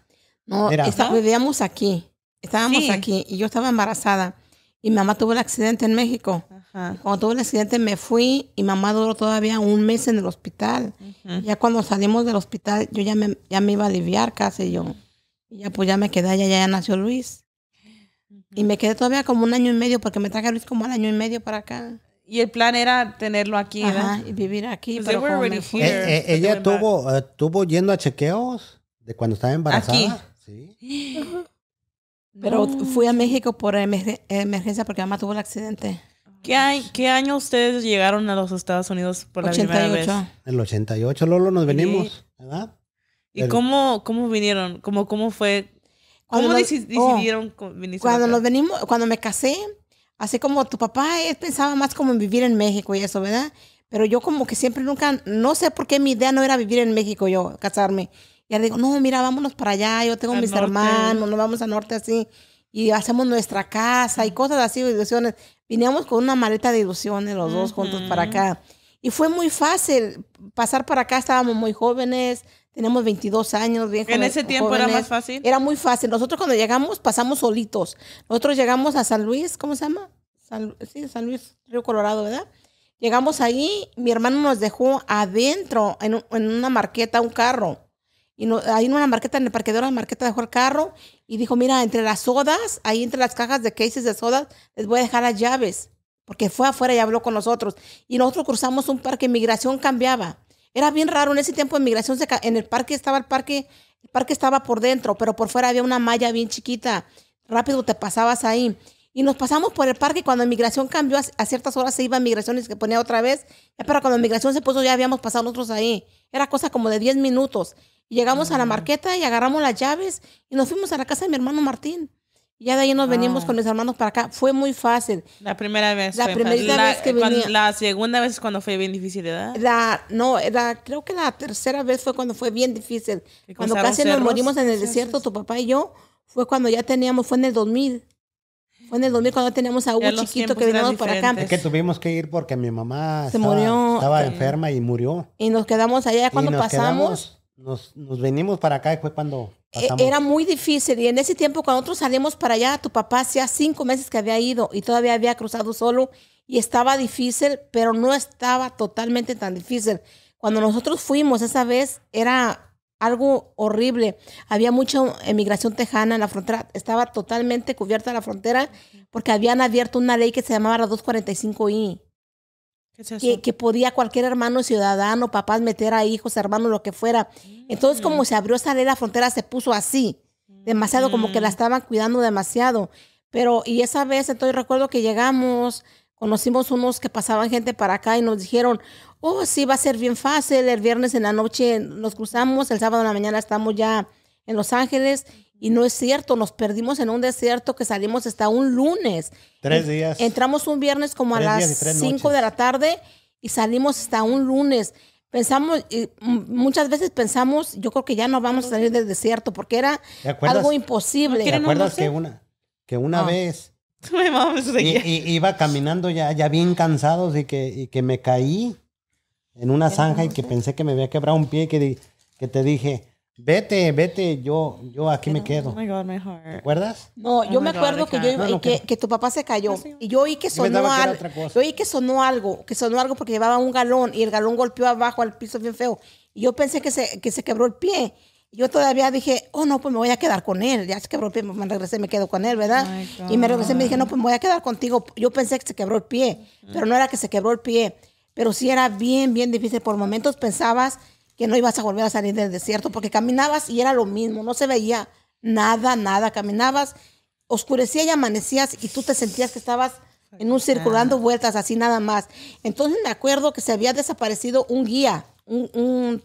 No, vivíamos aquí. Estábamos aquí y yo estaba embarazada. Y mamá tuvo el accidente en México. Ah. Cuando tuve el accidente me fui y mamá duró todavía un mes en el hospital. Ya cuando salimos del hospital yo ya me, ya me iba a aliviar casi yo. Y ya pues ya me quedé allá, ya, ya nació Luis. Y me quedé todavía como un año y medio porque me traje a Luis como al año y medio para acá. Y el plan era tenerlo aquí, Ajá, y vivir aquí. Pues, eh, eh, ella tuvo, eh, tuvo yendo a chequeos de cuando estaba embarazada. Pero fui a México por emergencia porque mamá tuvo el accidente. ¿Qué, hay, ¿Qué, año ustedes llegaron a los Estados Unidos por 88. la primera vez? En el 88, Lolo, nos venimos, ¿verdad? ¿Y cómo, cómo vinieron? ¿Cómo, cómo fue? ¿Cómo decidieron venir? Cuando nos oh, venimos, cuando me casé, así como tu papá, pensaba más como en vivir en México y eso, ¿verdad? Pero yo como que siempre nunca, no sé por qué mi idea no era vivir en México yo, casarme. Y le digo, no, mira, vámonos para allá, yo tengo mis hermanos, nos vamos al norte así, y hacemos nuestra casa y cosas así, ilusiones. Veníamos con una maleta de ilusiones los dos juntos para acá. Y fue muy fácil pasar para acá, estábamos muy jóvenes, tenemos 22 años, bien En ese tiempo era más fácil. Era muy fácil. Nosotros cuando llegamos pasamos solitos. Nosotros llegamos a San Luis, ¿cómo se llama? San, sí, San Luis, Río Colorado, ¿verdad? Llegamos ahí, mi hermano nos dejó adentro, en, en una marqueta, un carro y ahí en una marqueta, en el parque de la marqueta dejó el carro y dijo, mira, entre las sodas, ahí entre las cajas de cases de sodas, les voy a dejar las llaves, porque fue afuera y habló con nosotros. Y nosotros cruzamos un parque, inmigración cambiaba. Era bien raro, en ese tiempo inmigración se, en el parque estaba el parque, el parque estaba por dentro, pero por fuera había una malla bien chiquita, rápido te pasabas ahí. Y nos pasamos por el parque cuando inmigración cambió, a, ciertas horas se iba a migración y se ponía otra vez, pero cuando inmigración se puso ya habíamos pasado nosotros ahí. Era cosa como de 10 minutos llegamos a la marqueta y agarramos las llaves y nos fuimos a la casa de mi hermano Martín. Y ya de ahí nos venimos ah. con mis hermanos para acá. Fue muy fácil. La primera vez. La primera vez que La segunda vez cuando fue bien difícil, ¿verdad? La, no, era creo que la tercera vez fue cuando fue bien difícil. Cuando casi nos morimos en el desierto, tu papá y yo, fue cuando ya teníamos, fue en el 2000. Fue en el 2000 cuando teníamos a Hugo chiquito que veníamos para acá. Es que tuvimos que ir porque mi mamá se estaba, murió, estaba enferma y murió. Y nos quedamos allá cuando pasamos nos, venimos para acá y fue cuando e-, Era muy difícil y en ese tiempo cuando nosotros salimos para allá, tu papá hacía cinco meses que había ido y todavía había cruzado solo y estaba difícil, pero no estaba totalmente tan difícil. Cuando nosotros fuimos esa vez era algo horrible. Había mucha emigración tejana en la frontera, estaba totalmente cubierta la frontera porque habían abierto una ley que se llamaba la 245I que, podía cualquier hermano ciudadano, papás meter a hijos, hermanos, lo que fuera. Entonces, como mm. se abrió esa ley, la frontera se puso así, demasiado, como que la mm. estaban cuidando demasiado. Pero, y esa vez, entonces recuerdo que llegamos, conocimos unos que pasaban gente para acá y nos dijeron, oh, sí, va a ser bien fácil, el viernes en la noche nos cruzamos, el sábado en la mañana estamos ya en Los Ángeles y no es cierto, nos perdimos en un desierto que salimos hasta un lunes. Tres días. Entramos un viernes como a las cinco de la tarde y salimos hasta un lunes. Pensamos, muchas veces pensamos, yo creo que ya no vamos a salir del desierto porque era algo imposible. ¿Te acuerdas que una, que una ah. vez iba caminando ya, ya bien cansados y que, que me caí en una zanja y que pensé que me había quebrado un pie y que te dije, Vete, vete, yo, yo aquí me quedo. Oh ¿Te acuerdas? No, yo oh me acuerdo que yo que, tu papá se cayó y yo oí que sonó algo. Yo oí que sonó algo, que sonó algo porque llevaba un galón y el galón golpeó abajo al piso bien feo. Y yo pensé que se, que se quebró el pie. Yo todavía dije, oh no, pues me voy a quedar con él. Ya se quebró el pie, me regresé, me quedo con él, ¿verdad? Oh y me regresé, y me dije, no, pues me voy a quedar contigo. Yo pensé que se quebró el pie, pero no era que se quebró el pie. Pero sí era bien, bien difícil. Por momentos pensabas que no ibas a volver a salir del desierto, porque caminabas y era lo mismo, no se veía nada, nada, caminabas, oscurecía y amanecías y tú te sentías que estabas en un círculo dando vueltas así nada más. Entonces me acuerdo que se había desaparecido un guía, un, un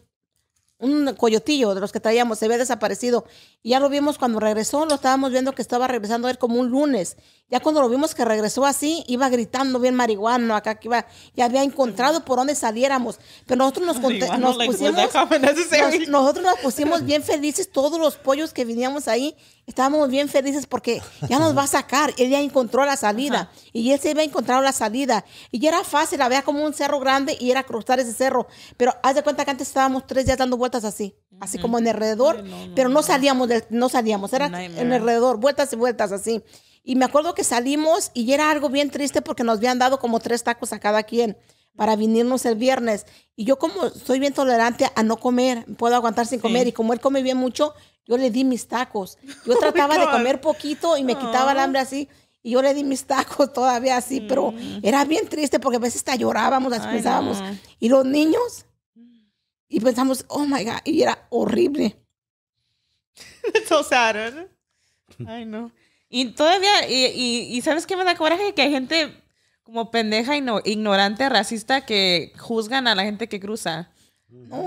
un coyotillo de los que traíamos, se había desaparecido. Y ya lo vimos cuando regresó, lo estábamos viendo que estaba regresando a él como un lunes. Ya cuando lo vimos que regresó así, iba gritando bien marihuano, acá que iba, y había encontrado por dónde saliéramos. Pero nosotros nos, pusimos, nos, nosotros nos pusimos bien felices todos los pollos que veníamos ahí estábamos bien felices porque ya nos va a sacar. Él ya encontró la salida y él se a encontrar la salida. Y ya era fácil, había como un cerro grande y era cruzar ese cerro. Pero haz de cuenta que antes estábamos tres días dando vueltas así, así como en alrededor, pero no, salíamos, no salíamos, era en en alrededor, vueltas y vueltas así. Y me acuerdo que salimos y era algo bien triste porque nos habían dado como tres tacos a cada quien para venirnos el viernes. Y yo como soy bien tolerante a no comer, puedo aguantar sin comer y como él come bien mucho, yo le di mis tacos. Yo oh trataba de comer poquito y me quitaba el hambre así. Y yo le di mis tacos todavía así, pero mm. era bien triste porque a veces hasta llorábamos, las pensábamos. Y los niños, y pensamos, oh my God, y era horrible. That's so Ay, no. Y todavía, y, y, ¿sabes qué me da coraje? Que hay gente como pendeja, ignorante, racista, que juzgan a la gente que cruza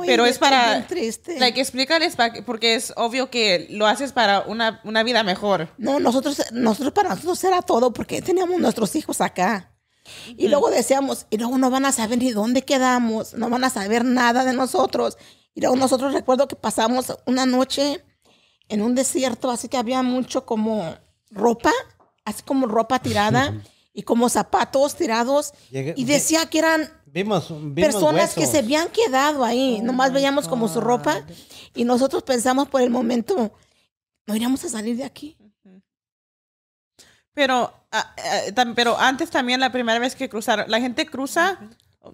pero es para triste. Like, explícales que porque es obvio que lo haces para una, una, vida mejor. No, nosotros nosotros para nosotros era todo porque teníamos nuestros hijos acá. Y luego decíamos, y luego no van a saber ni dónde quedamos, no van a saber nada de nosotros. Y luego nosotros recuerdo que pasamos una noche en un desierto, así que había mucho como ropa, así como ropa tirada y como zapatos tirados. y decía que eran Vimos, personas que se habían quedado ahí. Nomás veíamos como su ropa y nosotros pensamos por el momento, no iríamos a salir de aquí. Pero, ah, eh, pero antes también, la primera vez que cruzaron, la gente cruza. Oh,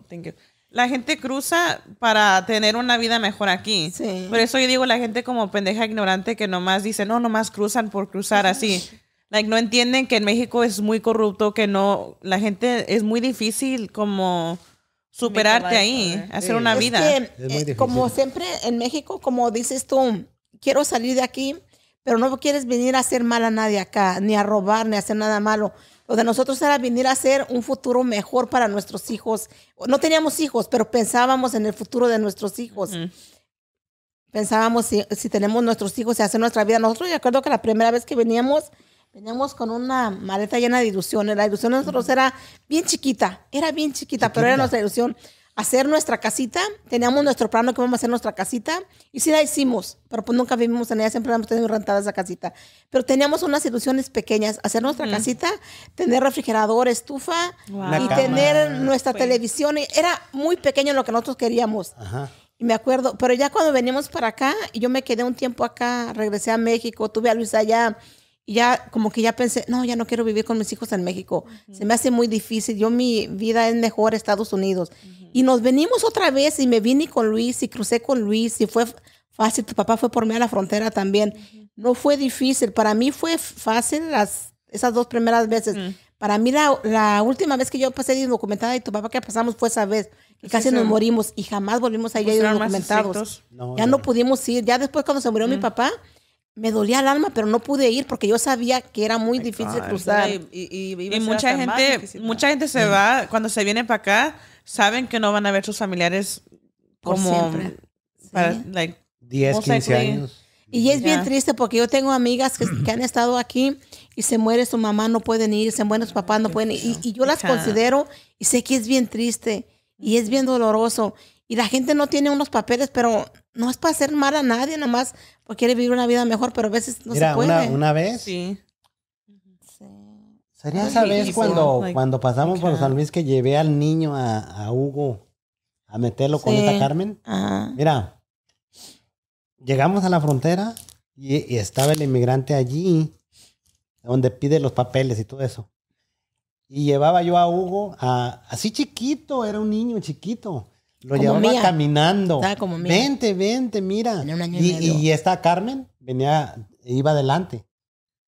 la gente cruza para tener una vida mejor aquí. Sí. Por eso yo digo la gente como pendeja ignorante que nomás dice, no, nomás cruzan por cruzar así. Like, no entienden que en México es muy corrupto, que no, la gente es muy difícil como superarte ahí, hacer una vida. Eh, como siempre en México, como dices tú, quiero salir de aquí, pero no quieres venir a hacer mal a nadie acá, ni a robar, ni a hacer nada malo. Lo de nosotros era venir a hacer un futuro mejor para nuestros hijos. No teníamos hijos, pero pensábamos en el futuro de nuestros hijos. Pensábamos si, tenemos nuestros hijos y hacer nuestra vida. Nosotros, yo acuerdo que la primera vez que veníamos, Veníamos con una maleta llena de ilusiones. La ilusión nosotros era bien chiquita, era bien chiquita, pero era nuestra ilusión. Hacer nuestra casita, teníamos nuestro plano que vamos a hacer nuestra casita, y sí la hicimos, pero pues nunca vivimos en ella, siempre hemos tenido rentada esa casita. Pero teníamos unas ilusiones pequeñas, hacer nuestra casita, tener refrigerador, estufa, y tener nuestra televisión. Era muy pequeño lo que nosotros queríamos. Y me acuerdo, pero ya cuando venimos para acá, y yo me quedé un tiempo acá, regresé a México, tuve a Luis allá, ya como que ya pensé, no, ya no quiero vivir con mis hijos en México. Se me hace muy difícil. Yo mi vida es mejor Estados Unidos. Y nos venimos otra vez y me vine con Luis y crucé con Luis y fue fácil. Tu papá fue por mí a la frontera también. No fue difícil. Para mí fue fácil las, esas dos primeras veces. Mm. Para mí la, la, última vez que yo pasé indocumentada y tu papá que pasamos fue esa vez. que pues casi nos morimos y jamás volvimos a ir pues indocumentados. ya no. pudimos ir. Ya después cuando se murió mi mm. papá, me dolía el alma, pero no pude ir porque yo sabía que era muy difícil cruzar. Y, mucha gente, mucha gente se va, cuando se viene para acá, saben que no van a ver sus familiares como 10, 15 años. Y es bien triste porque yo tengo amigas que, han estado aquí y se muere su mamá, no pueden ir, se mueren su papás, no pueden ir. Y, yo las considero y sé que es bien triste y es bien doloroso. Y la gente no tiene unos papeles, pero no es para hacer mal a nadie, más, porque quiere vivir una vida mejor, pero a veces no se puede. Una, una vez. Sí. Sería esa vez cuando, cuando pasamos por San Luis que llevé al niño a, Hugo a meterlo con esta Carmen. Mira, llegamos a la frontera y, estaba el inmigrante allí donde pide los papeles y todo eso. Y llevaba yo a Hugo, a, así chiquito, era un niño chiquito. Lo llevaba caminando. como Vente, vente, mira. y, y, esta Carmen venía, iba adelante.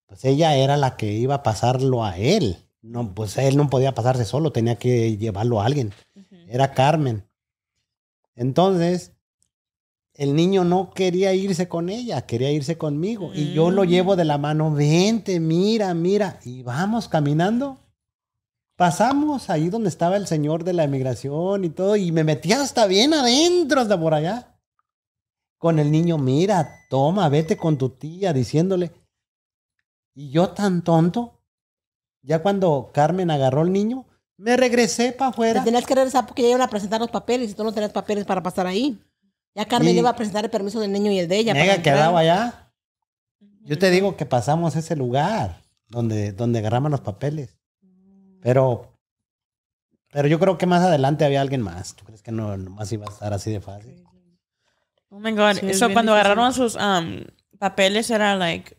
Pues ella era la que iba a pasarlo a él. No, pues él no podía pasarse solo, tenía que llevarlo a alguien. Era Carmen. Entonces, el niño no quería irse con ella, quería irse conmigo. Y yo lo mm. llevo de la mano, vente, mira, mira. Y vamos caminando. Pasamos ahí donde estaba el señor de la emigración y todo, y me metí hasta bien adentro, hasta por allá. Con el niño, mira, toma, vete con tu tía, diciéndole. Y yo tan tonto, ya cuando Carmen agarró al niño, me regresé para afuera. Te tenías que regresar porque ya iban a presentar los papeles y tú no tenías papeles para pasar ahí. Ya Carmen iba a presentar el permiso del niño y el de ella. quedaba allá. Yo te digo que pasamos ese lugar donde, donde agarramos los papeles. Pero, pero yo creo que más adelante había alguien más. ¿Tú crees que no más iba a estar así de fácil? Oh my god. Eso cuando agarraron sus um, papeles era like.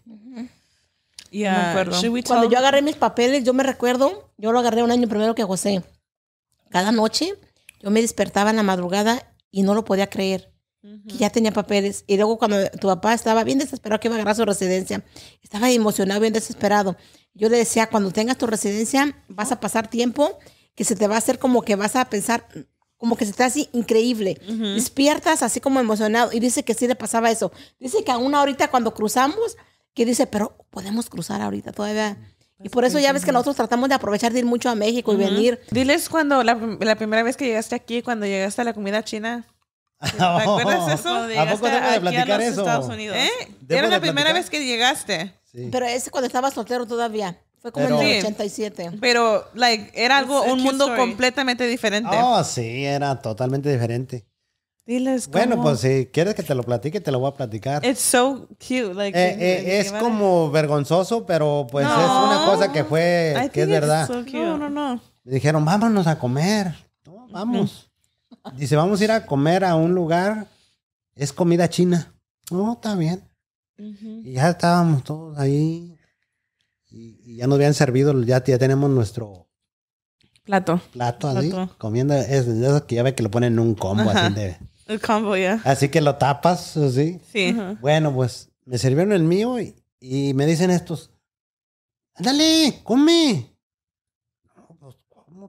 ya No cuando yo agarré mis papeles, yo me recuerdo, yo lo agarré un año primero que José. Cada noche yo me despertaba en la madrugada y no lo podía creer que ya tenía papeles. Y luego cuando tu papá estaba bien desesperado que iba a agarrar su residencia, estaba emocionado, bien desesperado. Yo le decía, cuando tengas tu residencia, vas a pasar tiempo que se te va a hacer como que vas a pensar, como que se te hace increíble. Despiertas así como emocionado. Y dice que sí le pasaba eso. Dice que aún ahorita cuando cruzamos, que dice, pero podemos cruzar ahorita todavía. Mm, y pues por eso ya ves que nosotros tratamos de aprovechar de ir mucho a México y venir. Diles cuando la, la primera vez que llegaste aquí, cuando llegaste a la comida china, ¿Te eso? ¿A poco tengo de platicar eso? ¿Eh? Era la primera vez que llegaste. Pero ese cuando estaba soltero todavía. Fue como pero, en el 87. Pero, like, era algo, un mundo completamente diferente. Oh, sí, era totalmente diferente. Diles Bueno, pues si quieres que te lo platique, te lo voy a platicar. It's so cute. Like, eh, eh, es como vergonzoso, pero pues es una cosa que fue, que es verdad. no, no, no. dijeron, vámonos a comer. vamos. Mm. Dice, vamos a ir a comer a un lugar, es comida china. No, está bien. Y ya estábamos todos ahí. Y, ya nos habían servido, ya, ya tenemos nuestro plato. Plato, así. Comiendo, es, eso que ya ve que lo ponen en un combo así El combo, ya. Así que lo tapas, así. Sí. Bueno, pues me sirvieron el mío y, y me dicen estos: ¡Ándale, come!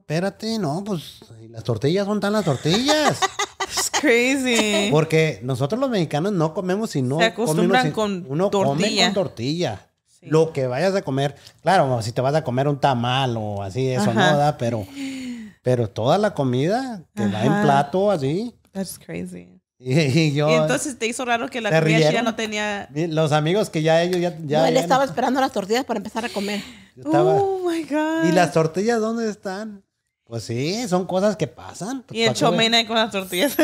espérate, no, pues las tortillas son tan las tortillas. It's crazy. Porque nosotros los mexicanos no comemos si no. Se acostumbran con uno tortilla. Come con tortilla. Lo que vayas a comer, claro, si te vas a comer un tamal o así, eso no da, pero, pero toda la comida te va en plato así. That's crazy. Y, entonces te hizo raro que la tortilla ya no tenía. Los amigos que ya ellos ya. ya él estaba esperando las tortillas para empezar a comer. Oh my God. ¿Y las tortillas dónde están? Pues sí, son cosas que pasan. Y el chomene con las tortillas.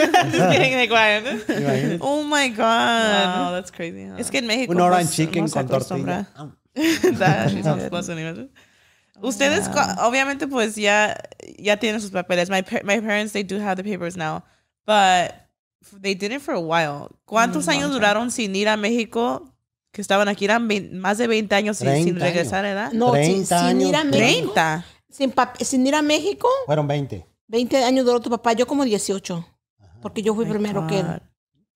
oh my God. Wow, that's crazy. Es que en México. Un orange pues, chicken con tortilla. Ah. Oh, Ustedes, obviamente, pues ya, ya tienen sus papeles. My, my parents, they do have the papers now. But they did it for a while. ¿Cuántos mm, años duraron sin ir a México? Que estaban aquí, más de 20 años sin, sin regresar, ¿verdad? No, 30 años. 30. Sin, ir a México. Fueron 20. 20 años duró tu papá, yo como 18. Porque yo fui primero que él.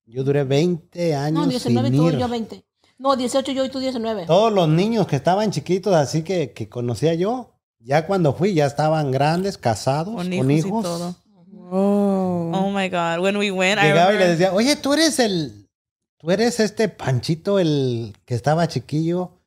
Yo duré 20 años. No, 19 tú, yo 20. No, 18 yo y tú 19. Todos los niños que estaban chiquitos, así que, conocía yo, ya cuando fui, ya estaban grandes, casados, con hijos. Con hijos. Y todo. Oh. oh. my God. When we went, I y le decía, oye, tú eres el. Tú eres este Panchito, el que estaba chiquillo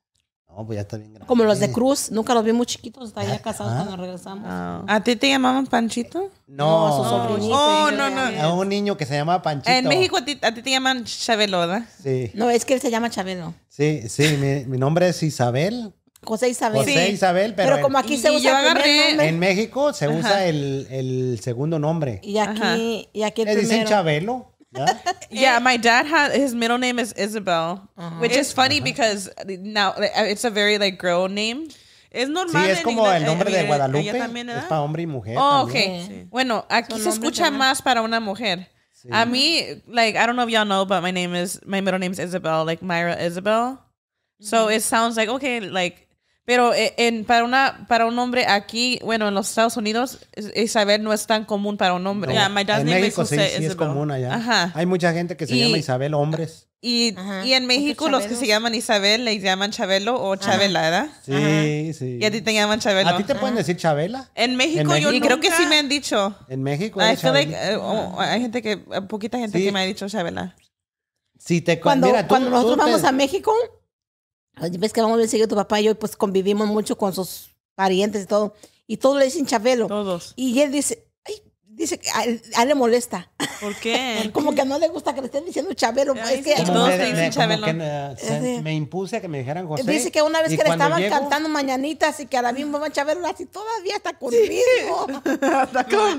pues ya está bien grande. Como los de Cruz, nunca los vi muy chiquitos, está ya casado cuando regresamos. Ah. ¿A ti te llamaban Panchito? No, a oh, no, no. un niño que se llamaba Panchito. En México a ti, te llaman Chabelo, ¿verdad? Sí. No, es que él se llama Chabelo. Sí, sí, mi, nombre es Isabel. José Isabel. José Isabel, pero, como aquí se usa el nombre. En México se usa el, segundo nombre. Y aquí, y aquí el dicen Chabelo. Yeah. my dad had his middle name is Isabel, uh -huh. which is funny uh -huh. because now uh, it's a very like girl name. Es normal. Sí, es como el nombre de Guadalupe. es para hombre y mujer. Oh, okay. Sí. Bueno, aquí se escucha también. más para una mujer. Sí. A mí, like, I don't know if y'all know, but my name is, my middle name is Isabel, like Myra Isabel. Mm -hmm. So it sounds like, okay, like, Pero eh, en, para, una, para un hombre aquí, bueno, en los Estados Unidos, Isabel no es tan común para un hombre. my dad's en name México is sí, es común allá. Hay mucha gente que se llama Isabel, hombres. Y, y en México los que se llaman Isabel le llaman Chabelo o Chabela, ¿verdad? Sí, sí. Y a ti te llaman Chabelo. ¿A ti te pueden decir Chabela? En México, yo creo que sí me han dicho. En México eh, oh, hay gente que, eh, poquita gente que me ha dicho Chabela. Sí, te, cuando, cuando nosotros vamos a México ves que vamos a seguir tu papá y yo, pues convivimos mucho con sus parientes y todo. Y todos le dicen Chabelo. Todos. Y él dice, ay, dice que a, él, le molesta. ¿Por qué? como que no le gusta que le estén diciendo Chabelo. Ay, que, Chabelo. me impuse a que me dijeran José. Dice que una vez que le estaban cantando mañanitas y que ahora mismo misma Chabelo, así todavía está conmigo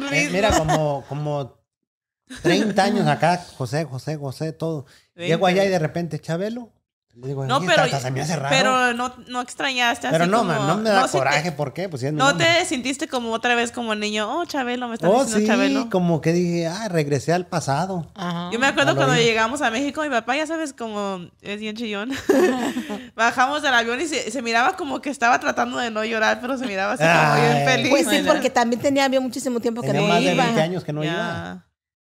eh, mira, como, como 30 años acá, José, José, José, todo. Llego allá y de repente, Chabelo no, pero, no, no extrañaste Pero no, no me da coraje, ¿por qué? Pues no te sentiste como otra vez como niño, oh, Chabelo, me está oh, como que dije, ah, regresé al pasado. Yo me acuerdo cuando llegamos a México, mi papá, ya sabes, como es bien chillón. Bajamos del avión y se, miraba como que estaba tratando de no llorar, pero se miraba así como bien feliz. Pues sí, porque también tenía había muchísimo tiempo que no de 20 iba.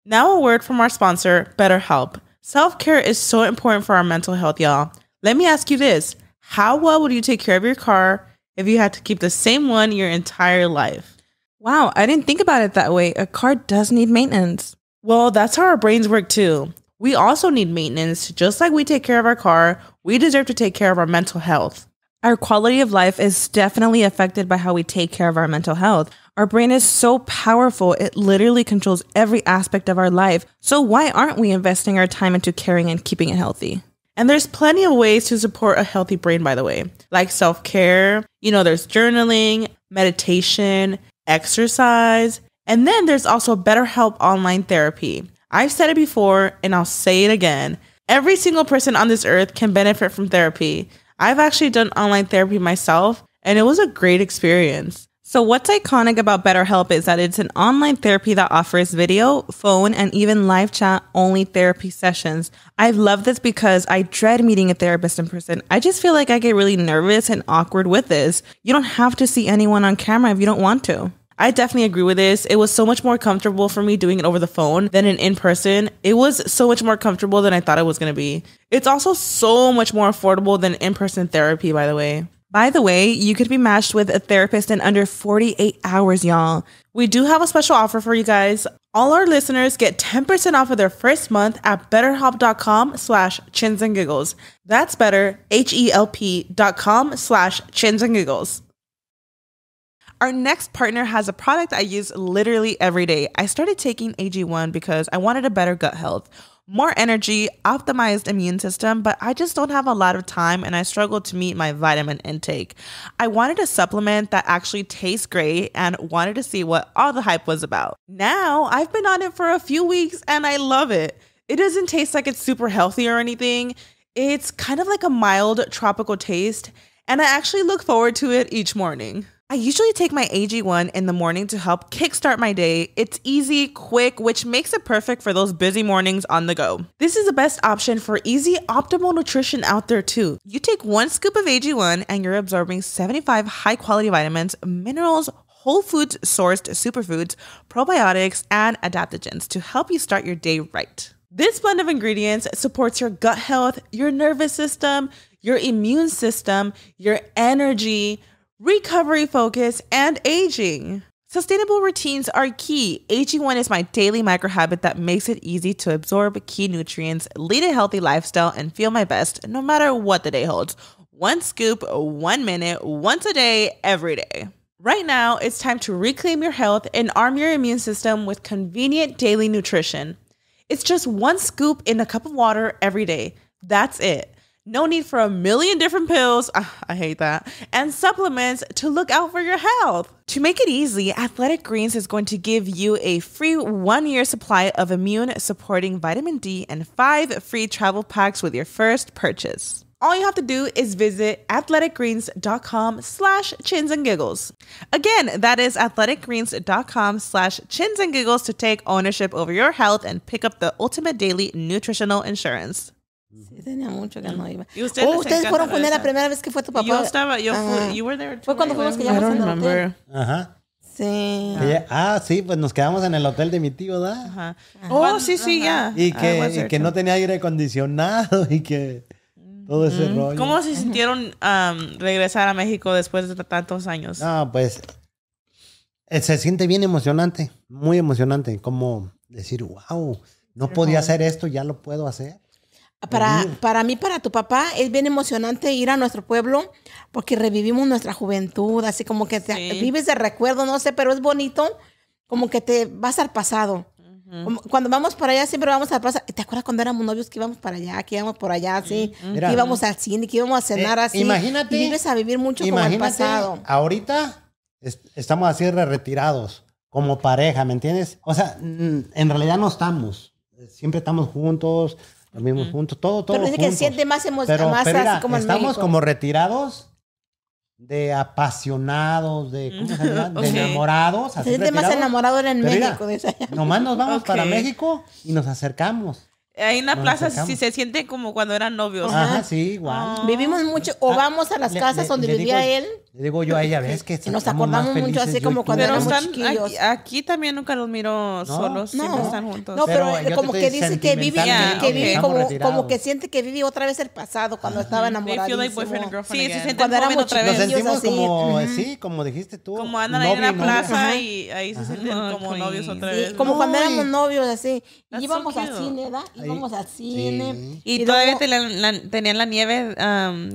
Now a word from our sponsor, BetterHelp. Self care is so important for our mental health, y'all. Let me ask you this How well would you take care of your car if you had to keep the same one your entire life? Wow, I didn't think about it that way. A car does need maintenance. Well, that's how our brains work too. We also need maintenance. Just like we take care of our car, we deserve to take care of our mental health. Our quality of life is definitely affected by how we take care of our mental health. Our brain is so powerful, it literally controls every aspect of our life. So, why aren't we investing our time into caring and keeping it healthy? And there's plenty of ways to support a healthy brain, by the way, like self care, you know, there's journaling, meditation, exercise, and then there's also BetterHelp online therapy. I've said it before and I'll say it again. Every single person on this earth can benefit from therapy. I've actually done online therapy myself, and it was a great experience. So, what's iconic about BetterHelp is that it's an online therapy that offers video, phone, and even live chat only therapy sessions. I love this because I dread meeting a therapist in person. I just feel like I get really nervous and awkward with this. You don't have to see anyone on camera if you don't want to. I definitely agree with this. It was so much more comfortable for me doing it over the phone than an in person. It was so much more comfortable than I thought it was going to be. It's also so much more affordable than in person therapy, by the way. By the way, you could be matched with a therapist in under 48 hours, y'all. We do have a special offer for you guys. All our listeners get 10% off of their first month at betterhelp.com slash chins and giggles. That's better, H-E-L-P dot com slash chins and giggles. Our next partner has a product I use literally every day. I started taking AG1 because I wanted a better gut health, more energy, optimized immune system, but I just don't have a lot of time and I struggle to meet my vitamin intake. I wanted a supplement that actually tastes great and wanted to see what all the hype was about. Now I've been on it for a few weeks and I love it. It doesn't taste like it's super healthy or anything. It's kind of like a mild tropical taste, and I actually look forward to it each morning. I usually take my AG1 in the morning to help kickstart my day. It's easy, quick, which makes it perfect for those busy mornings on the go. This is the best option for easy, optimal nutrition out there too. You take one scoop of AG1 and you're absorbing 75 high quality vitamins, minerals, whole foods sourced superfoods, probiotics, and adaptogens to help you start your day right. This blend of ingredients supports your gut health, your nervous system, your immune system, your energy, recovery focus, and aging. Sustainable routines are key. AG1 is my daily micro habit that makes it easy to absorb key nutrients, lead a healthy lifestyle, and feel my best no matter what the day holds. One scoop, one minute, once a day, every day. Right now, it's time to reclaim your health and arm your immune system with convenient daily nutrition. It's just one scoop in a cup of water every day. That's it. No need for a million different pills, ah, I hate that, and supplements to look out for your health. To make it easy, Athletic Greens is going to give you a free one year supply of immune supporting vitamin D and five free travel packs with your first purchase. All you have to do is visit athleticgreens.com slash chins and giggles. Again, that is athleticgreens.com slash chins and giggles to take ownership over your health and pick up the ultimate daily nutritional insurance. Sí, tenía mucho que no iba. ustedes, oh, ustedes fueron con él la primera vez que fue tu papá? Yo estaba, yo fui, Fue cuando fuimos que ya en el Ajá. Sí. ah, sí, pues nos quedamos en el hotel de mi tío, ¿verdad? Ajá. Oh, sí, sí, ya. Y que, y que no tenía aire acondicionado y que todo ese rollo. ¿Cómo se sintieron um, regresar a México después de tantos años? Ah, pues eh, se siente bien emocionante, muy emocionante, como decir, wow, no podía hacer esto, ya lo puedo hacer. Para, para mí, para tu papá, es bien emocionante ir a nuestro pueblo porque revivimos nuestra juventud, así como que te, vives de recuerdo, no sé, pero es bonito, como que te vas al pasado. cuando vamos para allá siempre vamos a pasar. ¿Te acuerdas cuando éramos novios que íbamos para allá, que íbamos por allá, así, que íbamos al cine, que íbamos a eh, cenar así? Imagínate. vives a vivir mucho como el pasado. Ahorita estamos así retirados como pareja, ¿me entiendes? O sea, en realidad no estamos. Siempre estamos juntos, Dormimos mm. juntos, todo, todo. Pero dice que siente más emocionado más así como Estamos México. como retirados de apasionados, de, enamorados. Se siente más enamorado en México. nomás nos vamos para México y nos acercamos. Ahí en la plaza si se siente como cuando eran novios. Ajá, sí, igual. Ah. Vivimos mucho, o ah, vamos a las casas donde vivía él. Le digo yo a ella, ves que nos acordamos mucho así como cuando éramos chiquillos. Aquí, aquí, también nunca los miro solos, no, siempre están juntos. No, pero, pero como que dice que vive, que vive como, como, que siente que vive otra vez el pasado cuando uh -huh. estaba enamorada. Like sí, cuando otra vez. Nos como, eh, sí, como dijiste tú. Como andan ahí en la plaza y ahí se sienten como novios otra vez. Como cuando éramos novios así. Íbamos al cine, ¿verdad? Íbamos al cine. Y todavía tenían la nieve,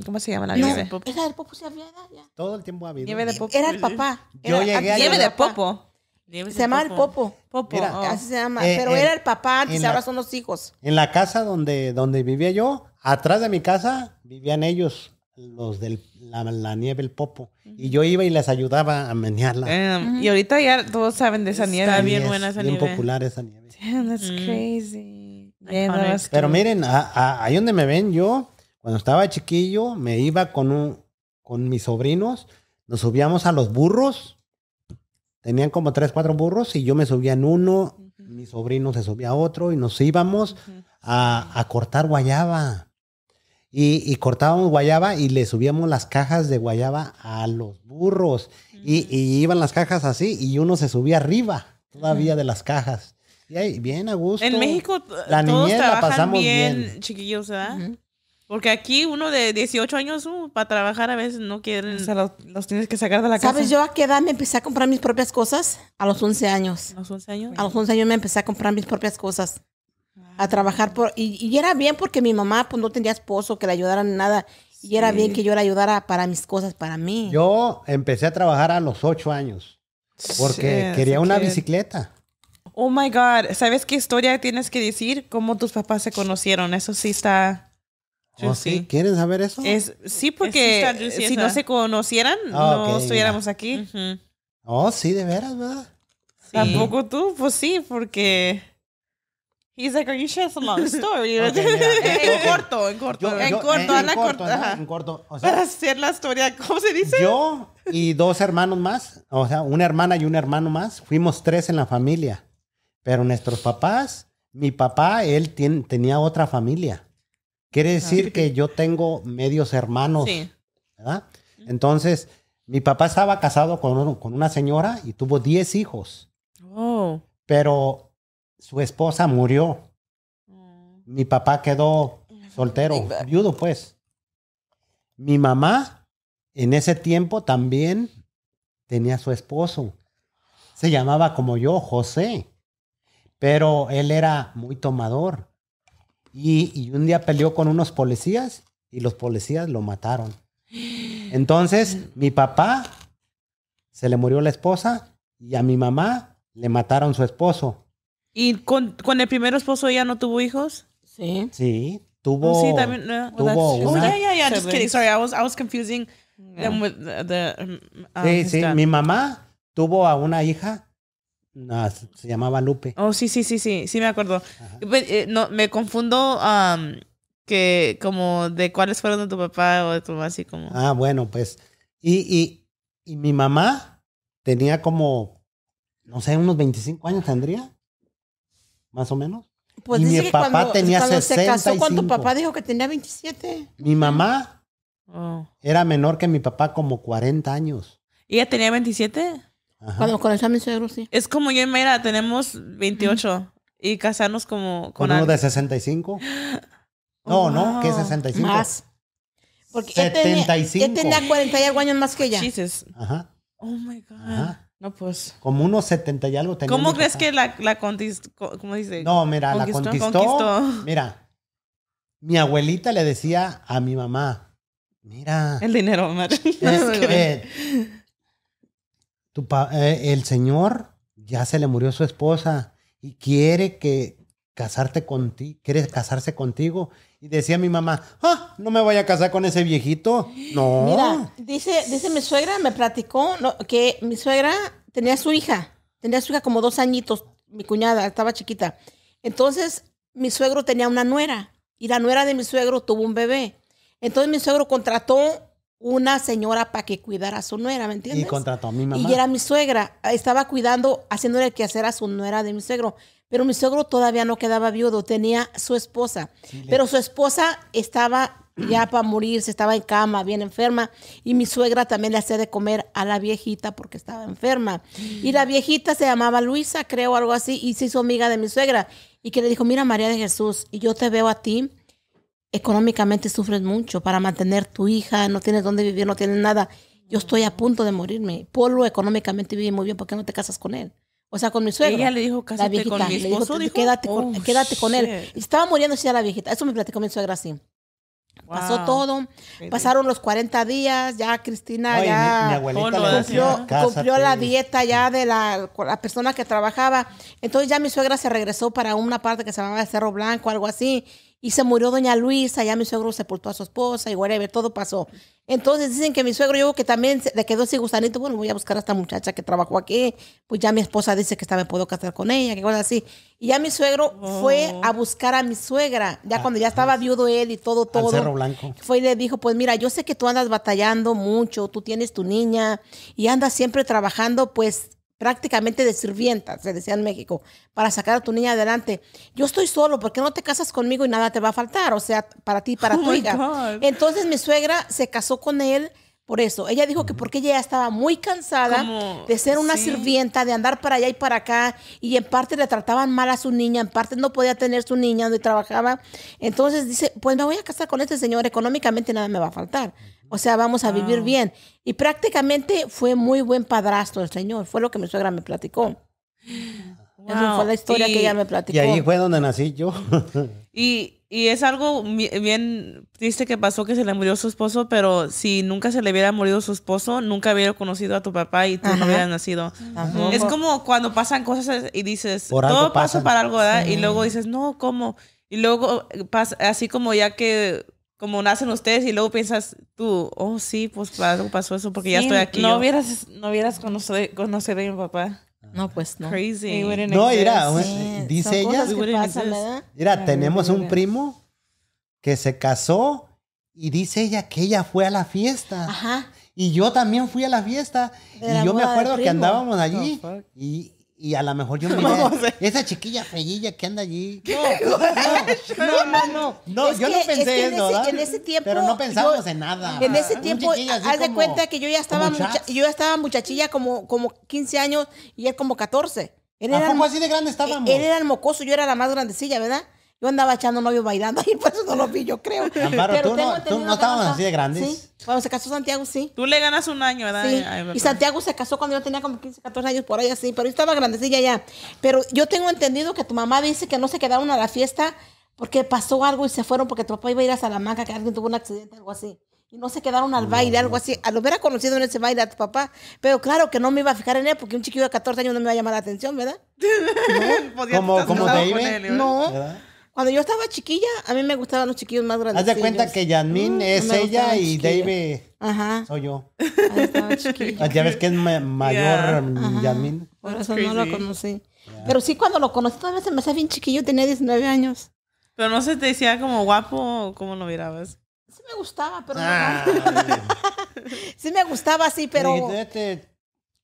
¿cómo se llama la nieve? Esa del Popo se había ya todo el tiempo ha habido. Nieve de popo. Era el papá. Yo llegué Nieve de popo. se llama el popo. Popo. Ah. Así se llama. Eh, Pero era el papá antes, ahora son los hijos. En la casa donde, donde vivía yo, atrás de mi casa, vivían ellos los de la, nieve, el popo. Y yo iba y les ayudaba a menearla. Eh, y ahorita ya todos saben de esa nieve. Está bien buena esa popular esa nieve. that's crazy. Pero miren, ahí donde me ven yo, cuando estaba chiquillo, me iba con un, con mis sobrinos, nos subíamos a los burros, tenían como tres, cuatro burros y yo me subía en uno, mi sobrino se subía a otro y nos íbamos a, cortar guayaba. Y, cortábamos guayaba y le subíamos las cajas de guayaba a los burros. y, iban las cajas así y uno se subía arriba todavía de las cajas. Y ahí, bien a gusto. En México la todos pasamos bien, bien. chiquillos, ¿verdad? Porque aquí uno de 18 años uh, para trabajar a veces no quieren. O sea, los, tienes que sacar de la casa. ¿Sabes yo a qué edad me empecé a comprar mis propias cosas? A los 11 años. ¿A los 11 años? A los 11 años me empecé a comprar mis propias cosas. a trabajar por. Y, era bien porque mi mamá pues, no tenía esposo que la ayudara en nada. Y era bien que yo la ayudara para mis cosas, para mí. Yo empecé a trabajar a los 8 años. Porque quería una bicicleta. Oh my God. ¿Sabes qué historia tienes que decir? Cómo tus papás se conocieron. Eso sí está. ¿Quieren saber eso? sí, porque si no se conocieran, ah, no estuviéramos aquí. Oh, sí, de veras, ¿verdad? ¿Tampoco tú? Pues sí, porque... He's like, a long story? en corto, en corto. en, corto en, corto, Para hacer la historia, ¿cómo se dice? Yo y dos hermanos más, o sea, una hermana y un hermano más, fuimos tres en la familia. Pero nuestros papás, mi papá, él tenía otra familia. Quiere ah, decir que yo tengo medios hermanos, ¿verdad? Entonces, mi papá estaba casado con, una señora y tuvo 10 hijos. Oh. Pero su esposa murió. Mm. Mi papá quedó soltero, viudo pues. Mi mamá en ese tiempo también tenía su esposo. Se llamaba como yo, José. Pero él era muy tomador. Y, un día peleó con unos policías y los policías lo mataron. Entonces, mi papá se le murió la esposa y a mi mamá le mataron su esposo. ¿Y con, el primer esposo ella no tuvo hijos? Sí. Sí, tuvo. Oh, sí, también. oh, yeah, yeah, yeah. Just kidding. Sorry, I was, I was confusing them with the. Um, um, sí, sí. Mi mamá tuvo a una hija no, se llamaba Lupe. Oh, sí, sí, sí, sí, sí me acuerdo. Pues, eh, no, me confundo que como de cuáles fueron de tu papá o de tu mamá, así como. Ah, bueno, pues. Y, y, y mi mamá tenía como, no sé, unos 25 años tendría, más o menos. Pues y mi papá tenía cuando 65. se casó tu papá dijo que tenía 27. Mi mamá oh. era menor que mi papá como 40 años. ¿Y ella tenía 27? Cuando conocí a mi suegro, sí. Es como yo y tenemos 28 y casarnos como con, uno de 65. No, no, que 65. Más. Porque 75. Él tenía, 40 y algo años más que ella. Ajá. Oh my God. No, pues. Como unos 70 y algo tenía. ¿Cómo crees que la, la conquistó? ¿Cómo dice? No, mira, la conquistó, Mira, mi abuelita le decía a mi mamá: Mira. El dinero, madre. Es que, eh, el señor ya se le murió su esposa y quiere que casarte casarse contigo. Y decía mi mamá, ah, no me voy a casar con ese viejito. No. Mira, dice, dice mi suegra, me platicó que mi suegra tenía su hija, tenía su hija como dos añitos, mi cuñada, estaba chiquita. Entonces, mi suegro tenía una nuera y la nuera de mi suegro tuvo un bebé. Entonces, mi suegro contrató una señora para que cuidara a su nuera, ¿me entiendes? Y contrató a mi mamá. Y era mi suegra. Estaba cuidando, haciéndole el quehacer a su nuera de mi suegro. Pero mi suegro todavía no quedaba viudo, tenía su esposa. pero su esposa estaba ya para morirse, estaba en cama, bien enferma. Y mi suegra también le hacía de comer a la viejita porque estaba enferma. Y la viejita se llamaba Luisa, creo, algo así, y se hizo amiga de mi suegra. Y que le dijo, mira María de Jesús, y yo te veo a ti económicamente sufres mucho para mantener tu hija, no tienes dónde vivir, no tienes nada. Yo estoy a punto de morirme. Polo económicamente vive muy bien, ¿por qué no te casas con él? O sea, con mi suegra Ella le dijo, la viejita, con le dijo, quédate, con, oh, quédate con, él. Y estaba muriendo ya la viejita. Eso me platicó mi suegra así. Pasó todo. Pasaron los 40 días. Ya Cristina ya cumplió, la dieta ya de la, la, persona que trabajaba. Entonces ya mi suegra se regresó para una parte que se llamaba Cerro Blanco, algo así y se murió doña Luisa, ya mi suegro se sepultó a su esposa y whatever, todo pasó. Entonces dicen que mi suegro, yo que también le quedó ese gusanito, bueno, voy a buscar a esta muchacha que trabajó aquí, pues ya mi esposa dice que esta me puedo casar con ella, que cosas así. Y ya mi suegro fue oh. a buscar a mi suegra, ya ah, cuando ya pues. estaba viudo él y todo, todo. Blanco. Fue y le dijo, pues mira, yo sé que tú andas batallando mucho, tú tienes tu niña y andas siempre trabajando, pues prácticamente de sirvienta, se decía en México, para sacar a tu niña adelante. Yo estoy solo, ¿por qué no te casas conmigo y nada te va a faltar? O sea, para ti, para oh tu hija. Entonces mi suegra se casó con él por eso. Ella dijo que porque ella ya estaba muy cansada de ser una sirvienta, de andar para allá y para acá, y en parte le trataban mal a su niña, en parte no podía tener su niña donde trabajaba. Entonces dice, pues me voy a casar con este señor, económicamente nada me va a faltar. O sea, vamos a vivir ah. bien. Y prácticamente fue muy buen padrastro el señor, fue lo que mi suegra me platicó fue ah, la historia que ella me platicó. Y ahí fue donde nací yo. y, es algo bien triste que pasó que se le murió su esposo, pero si nunca se le hubiera morido su esposo, nunca hubiera conocido a tu papá y tú no hubieras nacido. Es como cuando pasan cosas y dices, todo pasa para algo, ¿verdad? Y luego dices, no, ¿cómo? Y luego eh, pasa, así como ya que como nacen ustedes y luego piensas tú, oh sí, pues pasó eso porque ya estoy aquí. No hubieras, no hubieras conocido, conocido a mi papá. No, pues no. No, mira, dice ella. mira, tenemos un primo que se casó y dice ella que ella fue a la fiesta. Ajá. Y yo también fui a la fiesta. y yo me acuerdo que andábamos allí y, y a lo mejor yo miré esa chiquilla feillilla que anda allí. No, no, no, no. yo no pensé en eso, tiempo. Pero no pensábamos en nada. En ese tiempo, haz de cuenta que yo ya estaba, yo estaba muchachilla como, como 15 años y él como 14. Él así de grande e estábamos? Él era el mocoso, yo era la más grandecilla, ¿verdad? Yo andaba echando novio bailando y por eso no lo vi, yo creo. tú, no, tú así de grandes. Sí. Cuando se casó Santiago, sí. Tú le ganas un año, ¿verdad? Sí. y Santiago se casó cuando yo tenía como 15, 14 años por ahí así, pero yo estaba grandecilla ya. Pero yo tengo entendido que tu mamá dice que no se quedaron a la fiesta porque pasó algo y se fueron porque tu papá iba a ir a Salamanca, que alguien tuvo un accidente, o algo así. Y no se quedaron al baile, algo así. A lo hubiera conocido en ese baile a tu papá. Pero claro que no me iba a fijar en él porque un chiquillo de 14 años no me va a llamar la atención, ¿verdad? No. ¿Cómo, te No. Cuando yo estaba chiquilla, a mí me gustaban los chiquillos más grandes. Haz de cuenta que Yasmín mm, es ella y Dave soy yo. Ah, estaba ah, Ya ves que es mayor yeah. Mm, Por eso no lo conocí. Pero sí, cuando lo conocí todavía se me hacía bien chiquillo, tenía 19 años. Pero no se te decía como guapo o cómo lo mirabas. Sí me gustaba, pero ah, sí me gustaba, sí, pero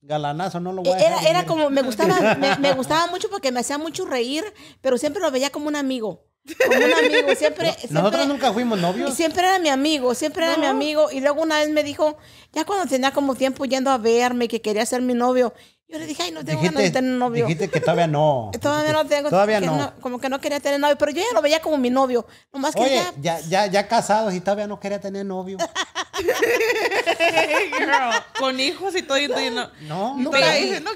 galanazo, no lo voy a Era, era como, me gustaba, me, gustaba mucho porque me hacía mucho reír, pero siempre lo veía como un amigo. Como un amigo, siempre, Nosotros nunca fuimos novios. Siempre era mi amigo, siempre era mi amigo. Y luego una vez me dijo, ya cuando tenía como tiempo yendo a verme, que quería ser mi novio, yo le dije, ay, no tengo ganas de tener novio. Dijiste que todavía no. todavía no tengo. Todavía no. Como que no quería tener novio, pero yo ya lo veía como mi novio. Nomás que ya... ya... Ya, ya, casados y todavía no quería tener novio. con hijos y todo y, no. No, no. no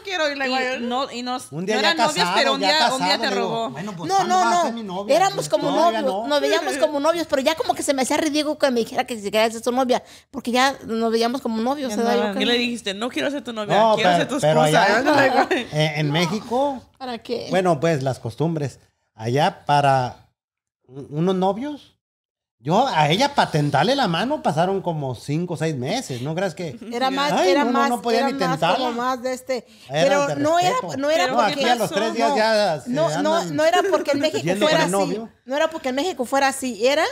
quiero ir la y, no, y nos, un día no eran novios, pero un día, un día te robó. Pues, no, no, no. Éramos como novios, nos veíamos como novios, pero ya como que se me hacía ridículo que me dijera que si querías ser tu novia, porque ya nos veíamos como novios. ¿Qué le dijiste? No quiero ser tu novia, quiero ser tus cosas eh, en, México. ¿Para qué? Bueno, pues las costumbres. Allá para unos novios. Yo a ella para tentarle la mano pasaron como cinco o seis meses, ¿no crees que? Era más, era más, podía ni más más de este. pero no era, no porque no, no, no era porque en México fuera así. No era porque en México fuera así, era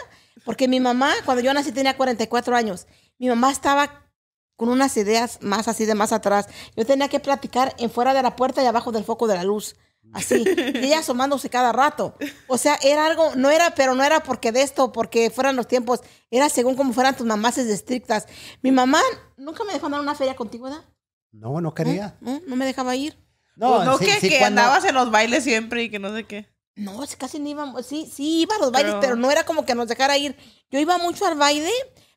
porque mi mamá cuando yo nací tenía 44 años. Mi mamá estaba con unas ideas más así de más atrás. Yo tenía que platicar en fuera de la puerta y abajo del foco de la luz. Así, y ella asomándose cada rato. O sea, era algo, no era, pero no era porque de esto, porque fueran los tiempos, era según como fueran tus mamás estrictas. Mi mamá nunca me dejó andar a una feria contigo, ¿verdad? No, no quería. ¿Eh? ¿Eh? No, me dejaba ir. No, pues que, andabas en los bailes siempre y que no sé qué. No, casi ni íbamos, sí, sí iba a los bailes, pero no era como que nos dejara ir. Yo iba mucho al baile,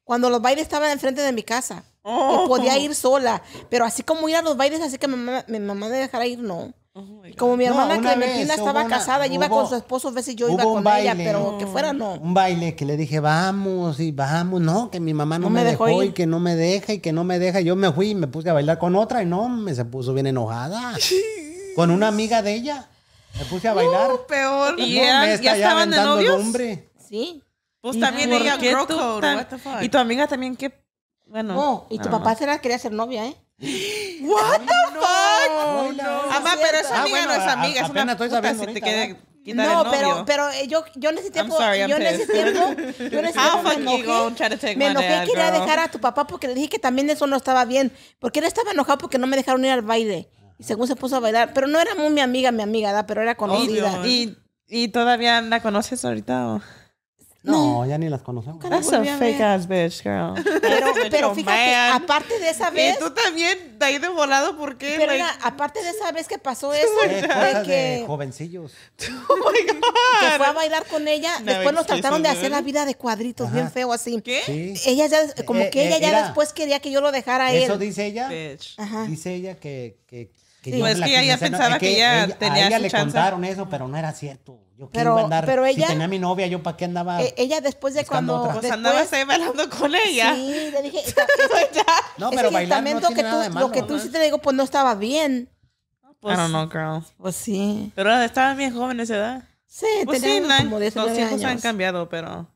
cuando los bailes estaban enfrente de mi casa. Oh. podía ir sola. Pero así como ir a los bailes, así que mi mamá, me dejara ir, no. Oh como mi hermana que me Clementina estaba casada, iba con su esposo, a veces yo iba con ella, pero que fuera no. Un baile que le dije, vamos y vamos, no, que mi mamá no, me, dejó, y que no me deja y que no me deja. Yo me fui y me puse a bailar con otra y no, me se puso bien enojada. con una amiga de ella. Me puse a bailar. peor. ¿Y ya, estaban de novios? Sí. Pues también ella Rocco, what the fuck? Y tu amiga también qué...? bueno. Oh, y tu ah. papá será quería ser novia, ¿eh? What the fuck? No, no, Amá, pero esa ah, amiga ah, bueno, no es amiga, es una estoy puta si te queda no, pero, pero eh, yo, yo ese tiempo. yo ese tiempo. Yo ese tiempo me enojé. Me enojé y quería dejar a tu papá porque le dije que también eso no estaba bien. Porque él estaba enojado porque no me dejaron ir al baile. Y según se puso a bailar. Pero no era muy mi amiga, mi amiga, ¿da? pero era conocida. Oh, y, ¿Y todavía la conoces ahorita? O? No, ya ni las conocemos. That's a fake ass bitch, girl. Pero, fíjate, aparte de esa vez. tú también, de ahí de volado, ¿por qué? Pero aparte de esa vez que pasó eso, de que. jovencillos. Oh my God. Que fue a bailar con ella. después nos trataron de hacer la ¿eh? vida de cuadritos, bien feo así. ¿Qué? Ella ya, como eh, que eh, ella ya después quería que yo lo dejara a él. Eso dice ella. Dice ella que, que que que ella ya pensaba que, ella, tenía a ella le contaron eso, pero no era cierto. Yo pero, mandar, pero ella, tenía a mi novia, yo para qué andaba. E-, ella después de cuando pues después, andabas ahí bailando con ella. Sí, le dije, pues no, pero bailando no lo que tú sí te digo, pues no estaba bien. No, pues, I don't know, girl. Pues sí. Pero estaban bien jóvenes, edad. Sí, pues sí, como 10 los tiempos han cambiado, pero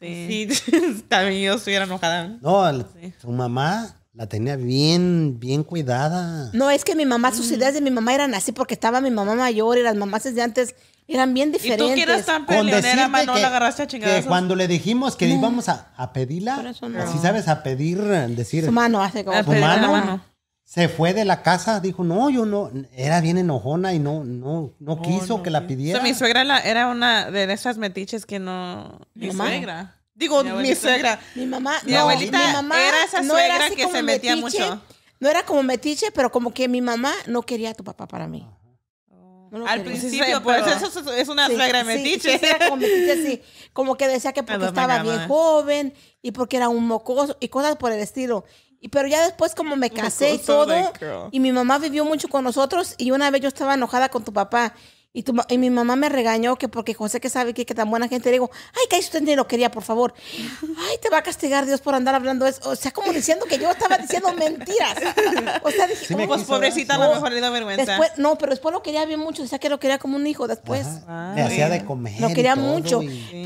sí, sí. también yo estuviera enojada. No, su mamá la tenía bien, bien cuidada. No, es que mi mamá, sus mm. ideas de mi mamá eran así porque estaba mi mamá mayor y las mamás de antes eran bien diferentes. Y tú quieres peleonera, agarraste a cuando le dijimos que íbamos a, a pedirla, así sabes, a pedir, decir... Su mano, hace como... Su mano, Se fue de la casa, dijo, no, yo no... Era bien enojona y no no no oh, quiso que la pidiera. O sea, mi suegra era una de esas metiches que no... mi suegra. Digo, mi, suegra. Mi mamá, mi abuelita era esa suegra que se metía mucho. No era como metiche, pero como que mi mamá no quería a tu papá para mí. Oh. Al principio, por pues, eso es una suegra metiche. como que decía que porque estaba bien joven y porque era un mocoso y cosas por el estilo. Y, pero ya después como me casé y todo, y mi mamá vivió mucho con nosotros y una vez yo estaba enojada con tu papá y, mi mamá me regañó que porque José que sabe que, tan buena gente, le digo, ay, que usted ni lo quería, por favor. Ay, te va a castigar Dios por andar hablando eso. O sea, como diciendo que yo estaba diciendo mentiras. O sea, dije, pues, pobrecita, no, a lo mejor le vergüenza. no, pero después lo quería bien mucho. O sea, que lo quería como un hijo después. Ah, le hacía de comer. Lo quería mucho.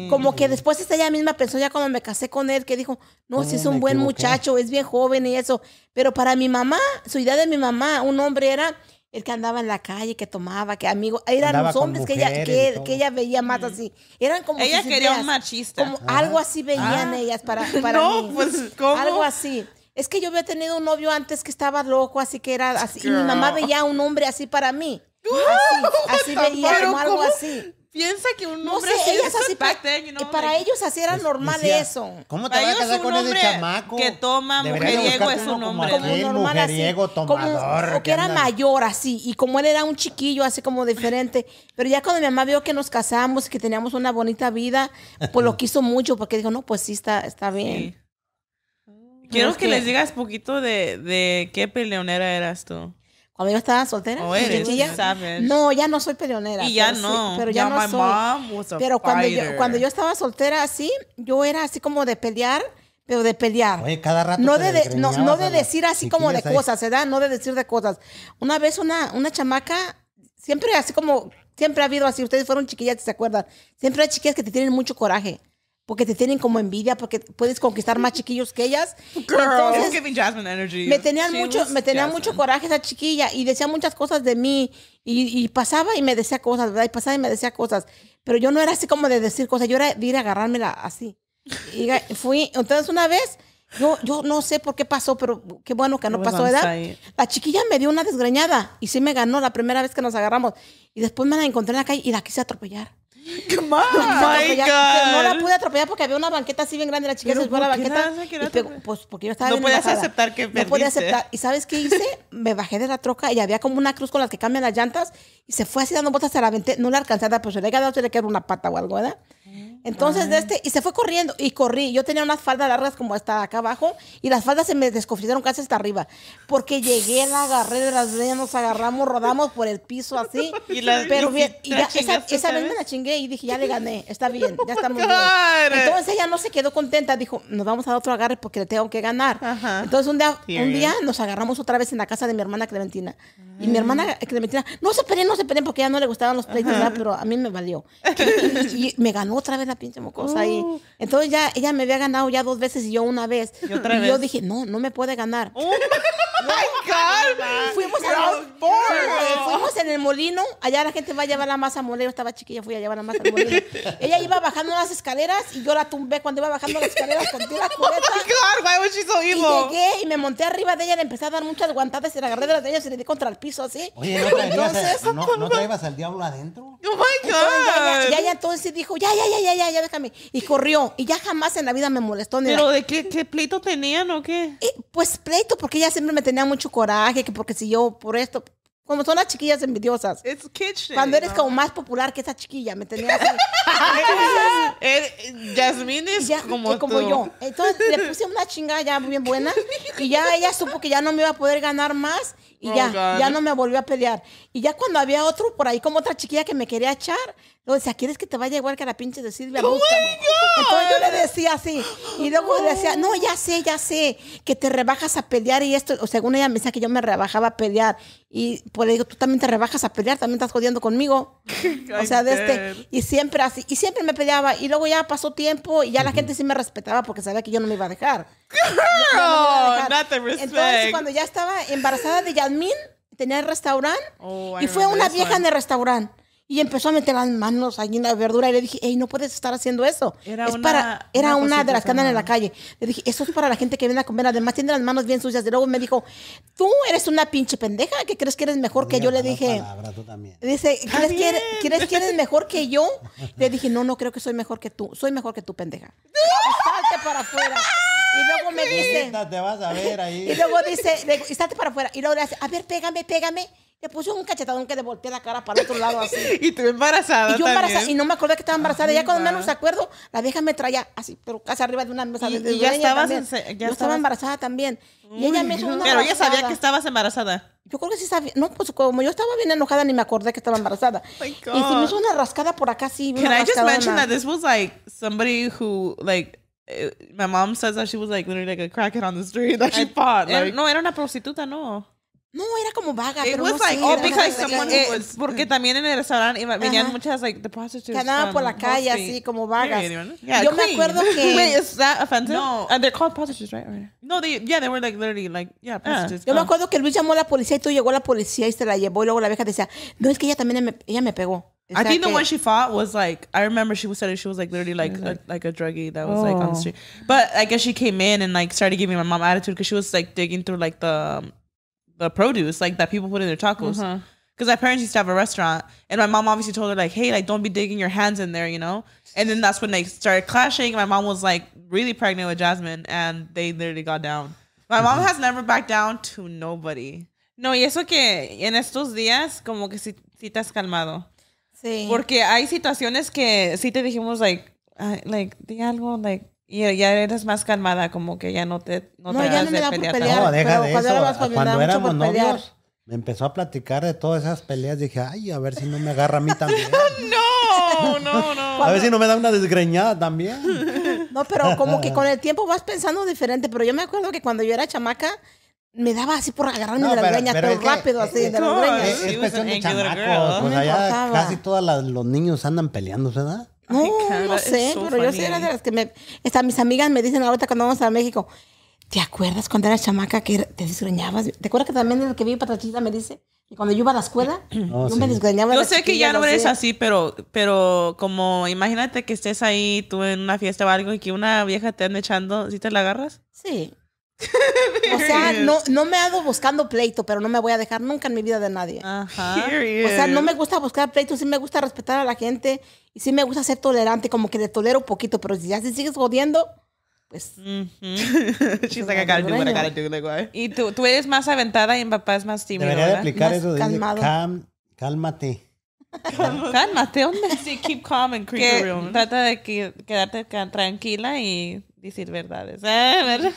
Como que después esta ella misma pensó ya cuando me casé con él, que dijo, no, si es un buen muchacho, es bien joven y eso. Pero para mi mamá, su idea de mi mamá, un hombre era el que andaba en la calle, que tomaba, que amigo. eran los hombres que ella, que, ella veía más así. Eran como Ella quería un machista. algo así veían ah. ellas para, para no, Pues, ¿cómo? Algo así. Es que yo había tenido un novio antes que estaba loco, así que era así. Y mi mamá veía a un hombre así para mí. Así, así veía como algo así piensa que un hombre así, es para ellos así era normal eso. ¿Cómo te vas a casar con ese chamaco? Que toma mujeriego es un hombre. Como, normal tomador, que era mayor así y como él era un chiquillo así como diferente, pero ya cuando mi mamá vio que nos casamos que teníamos una bonita vida, pues lo quiso mucho porque dijo, "No, pues sí está está bien." Quiero que, les digas poquito de, de qué peleonera eras tú. A yo estaba soltera. Oh, no, ya no soy peleonera. Y ya pero no. pero ya, no soy. Pero cuando yo, estaba soltera así, yo era así como de pelear pero de pelear. cada rato no, de, decir así como de cosas, ¿verdad? No de decir de cosas. Una vez una, una chamaca, siempre así como, siempre ha habido así, ustedes fueron chiquillas, ¿se acuerdan? Siempre hay chiquillas que te tienen mucho coraje porque te tienen como envidia, porque puedes conquistar más chiquillos que ellas. Entonces, Me tenían mucho, me tenía mucho coraje esa chiquilla y decía muchas cosas de mí y, pasaba y me decía cosas, ¿verdad? Y pasaba y me decía cosas. Pero yo no era así como de decir cosas, yo era de ir a agarrármela así. Y fui, entonces una vez, yo, yo no sé por qué pasó, pero qué bueno que no pasó, ¿verdad? La chiquilla me dio una desgreñada y sí me ganó la primera vez que nos agarramos. Y después me la encontré en la calle y la quise atropellar. ¡Qué no la pude atropellar porque había una banqueta así bien grande. La chica se fue a la banqueta. Pues, no podías aceptar que perdiste. No podía aceptar. ¿Y sabes qué hice? Me bajé de la troca y había como una cruz con las que cambian las llantas. Y se fue así dando botas a la ventana. No la alcanzaba pero pues se le había se le quedó una pata o algo, ¿verdad? Mm, Entonces, de este, y se fue corriendo, y corrí. Yo tenía unas faldas largas como hasta acá abajo, y las faldas se me desconfitaron casi hasta arriba. Porque llegué, la agarré de las venas nos agarramos, rodamos por el piso así. Y pero bien, y, esa, vez me la chingué y dije, ya le gané, está bien, ya está muy bien. Entonces ella no se quedó contenta, dijo, nos vamos a dar otro agarre porque le tengo que ganar. Entonces un día, un día nos agarramos otra vez en la casa de mi hermana Clementina. Y mi mm. hermana Clementina, no se peleen, no se peleen porque ya no le gustaban los pleitos, pero a mí me valió. y me ganó otra vez la pinche mocosa. ahí. Uh. entonces ya ella me había ganado ya dos veces y yo una vez. Y, yo dije, no, no me puede ganar. Oh my God! Fuimos, en el molino. Allá la gente va a llevar la masa al molino. Estaba chiquilla, fui a llevar la masa al molino. Ella iba bajando las escaleras y yo la tumbé cuando iba bajando las escaleras con la cubeta. Oh my God, why was she so Y llegué y me monté arriba de ella y le empecé a dar muchas guantadas y la agarré de las de ella y se le di contra el piso así. Oye, ¿no entonces, ¿no, al diablo adentro? ¡Oh, my God! ya, ya, entonces dijo, ya, ya, ya, ya, ya, ya, déjame. Y corrió. Y ya jamás en la vida me molestó. Ni ¿Pero de qué, qué pleito tenían o qué? Eh, pues pleito, porque ella siempre me tenía mucho coraje, que porque si yo por esto, como son las chiquillas envidiosas. It's kitchen, Cuando eres como más popular que esa chiquilla, ¿me tenía Jasmine eh, es ya, como, eh, como yo. Entonces le puse una chingada ya bien buena y ya ella supo que ya no me iba a poder ganar más y oh, ya, ya no me volvió a pelear. Y ya cuando había otro por ahí, como otra chiquilla que me quería echar, yo decía, ¿quieres que te vaya igual que a la pinche de Silvia? ¡Oh, Entonces yo le decía así. Y luego le decía, no, ya sé, ya sé, que te rebajas a pelear y esto. O según ella me decía que yo me rebajaba a pelear. Y pues le digo, tú también te rebajas a pelear, también estás jodiendo conmigo. o sea, de este. Y siempre así. Y siempre me peleaba. Y luego ya pasó tiempo y ya la gente sí me respetaba porque sabía que yo no me iba a dejar. Entonces cuando ya estaba embarazada de Yasmín, tenía el restaurante. Oh, y fue una vieja de en el restaurante y empezó a meter las manos ahí en la verdura y le dije, hey, no puedes estar haciendo eso. Era una, para, era una, de las que andan en la calle. Le dije, eso es para la gente que viene a comer, además tiene las manos bien sucias. Y luego me dijo, tú eres una pinche pendeja, que crees que eres mejor que yo. Le dije, dice, ¿crees que, eres, mejor que yo? Le dije, no, no creo que soy mejor que tú, soy mejor que tú, pendeja. Salte para afuera. Y luego me dice, te a ver Y luego dice, para afuera. Y luego le dice, a ver, pégame, pégame le puso un cachetadón que le volteé la cara para el otro lado así. y tú embarazada. Y yo embarazada. Y no me acordé que estaba embarazada. ya cuando menos acuerdo, la vieja me traía así, pero casi arriba de una mesa. Y, de, y ya, estabas, ya yo estaba embarazada también. y ella me hizo una Pero ella sabía que estabas embarazada. Yo creo que sí sabía. No, pues como yo estaba bien enojada, ni me acordé que estaba embarazada. y si me hizo una rascada por acá, sí. Can I just mention that this was like somebody who, like, eh, my mom says that she was like literally like a crackhead on the street that she fought. Eh, like, no, era una prostituta, no. No, era como vaga, pero no sé, oh, eh, eh, porque también en el restaurante venían muchas like the prostitutes. que andaban por la calle así como vagas. Yo me acuerdo que is that offensive? No. And they're called prostitutes, right? No, they yeah, they were like literally like yeah, ah. prostitutes. yo me oh. acuerdo que Luis llamó a la policía y tú llegó la policía y se la llevó y luego la vieja decía, "No, es que ella también me, ella me pegó." I think the one she fought was like I remember she was said she was like literally like a, like a druggie that was like on the oh. street. But I guess she came in and like started giving my mom attitude because she was like digging through like the um, the produce like that people put in their tacos. Because uh-huh. uh -huh. my parents used to have a restaurant, and my mom obviously told her like, "Hey, like don't be digging your hands in there," you know. And then that's when they started clashing. My mom was like really pregnant with Jasmine, and they literally got down. My mom mm-hmm. has never backed down to nobody. No, y eso que en estos días como que si, si te has calmado. Sí. Porque hay situaciones que si te dijimos like, uh, like, di algo, like, Y ya eres más calmada, como que ya no te No, no ya no me da por pelear. de eso. Cuando, éramos novios, me empezó a platicar de todas esas peleas. Dije, ay, a ver si no me agarra a mí también. no, no, A ver si no me da una desgreñada también. No, pero como que con el tiempo vas pensando diferente. Pero yo me acuerdo que cuando yo era chamaca, me daba así por agarrarme de las greñas, rápido, así, de pues casi todos los niños andan peleando, ¿verdad? No, no sé, pero yo sé era de las que me. mis amigas me dicen ahorita cuando vamos a México, ¿te acuerdas cuando eras chamaca que te desgreñabas? ¿Te acuerdas que también el que vi Patachita me dice? Y cuando yo iba a la escuela, oh, me desgreñaba. Yo sé que ya no eres así, pero, pero como imagínate que estés ahí tú en una fiesta o algo y que una vieja te anda echando, ¿sí te la agarras? Sí. o sea, no, no me ando buscando pleito, pero no me voy a dejar nunca en mi vida de nadie. O sea, no me gusta buscar pleito, sí me gusta respetar a la gente y sí me gusta ser tolerante, como que le tolero poquito, pero si ya si sigues godiendo, pues. pues y tú, tú eres más aventada y mi papá es más tímido. Debería de eso cálmate. cálmate, ¿dónde? Sí, keep calm and creep Trata de quedarte tranquila y decir verdades. ¿eh?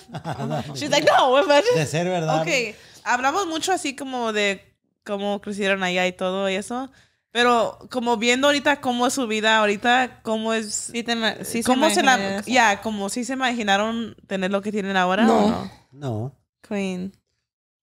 She's like, no, de ser verdad. Ok, hablamos mucho así como de cómo crecieron allá y todo y eso. Pero como viendo ahorita cómo es su vida ahorita, cómo es... Sí, cómo se, la... Ya, como si se imaginaron tener lo que tienen ahora. No. ¿o no? no. Queen.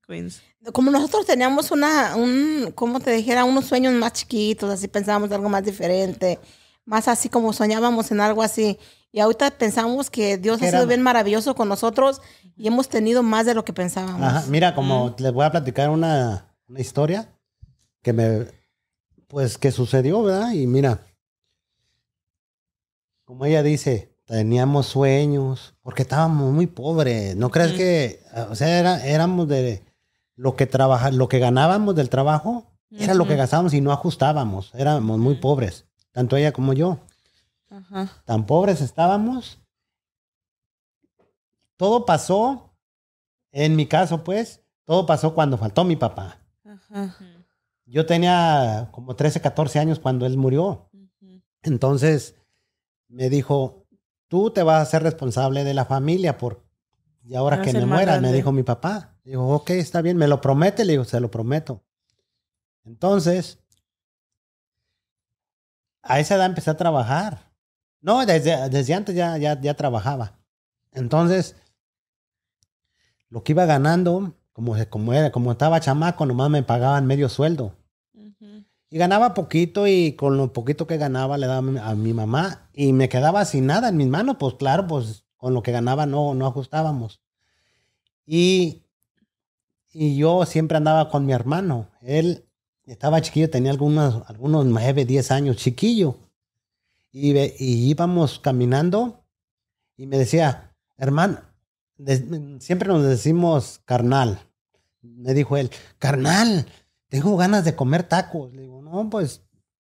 Queens. Como nosotros teníamos una, un, como te dijera, unos sueños más chiquitos, así pensábamos algo más diferente, más así como soñábamos en algo así. Y ahorita pensamos que Dios ha sido bien maravilloso con nosotros y hemos tenido más de lo que pensábamos. Mira, como les voy a platicar una, historia que me, pues que sucedió, ¿verdad? Y mira, como ella dice, teníamos sueños porque estábamos muy pobres. ¿No crees que, o sea, éramos de lo que trabaja, lo que ganábamos del trabajo era lo que gastábamos y no ajustábamos. Éramos muy pobres, tanto ella como yo. Tan pobres estábamos. Todo pasó, en mi caso pues, todo pasó cuando faltó mi papá. Yo tenía como 13, 14 años cuando él murió. Entonces me dijo, tú te vas a ser responsable de la familia por... Y ahora que me muera, me dijo mi papá. digo ok, está bien, me lo promete, le digo, se lo prometo. Entonces, a esa edad empecé a trabajar. No, desde, antes ya, ya, ya trabajaba. Entonces, lo que iba ganando, como, como, era, como estaba chamaco, nomás me pagaban medio sueldo. Y ganaba poquito y con lo poquito que ganaba le daba a mi mamá y me quedaba sin nada en mis manos, pues claro, pues con lo que ganaba no, no ajustábamos. Y, y yo siempre andaba con mi hermano. Él estaba chiquillo, tenía algunos, algunos 9, 10 años, chiquillo. Y, íbamos caminando y me decía, hermano, siempre nos decimos carnal. Me dijo él, carnal, tengo ganas de comer tacos. Le digo, no, pues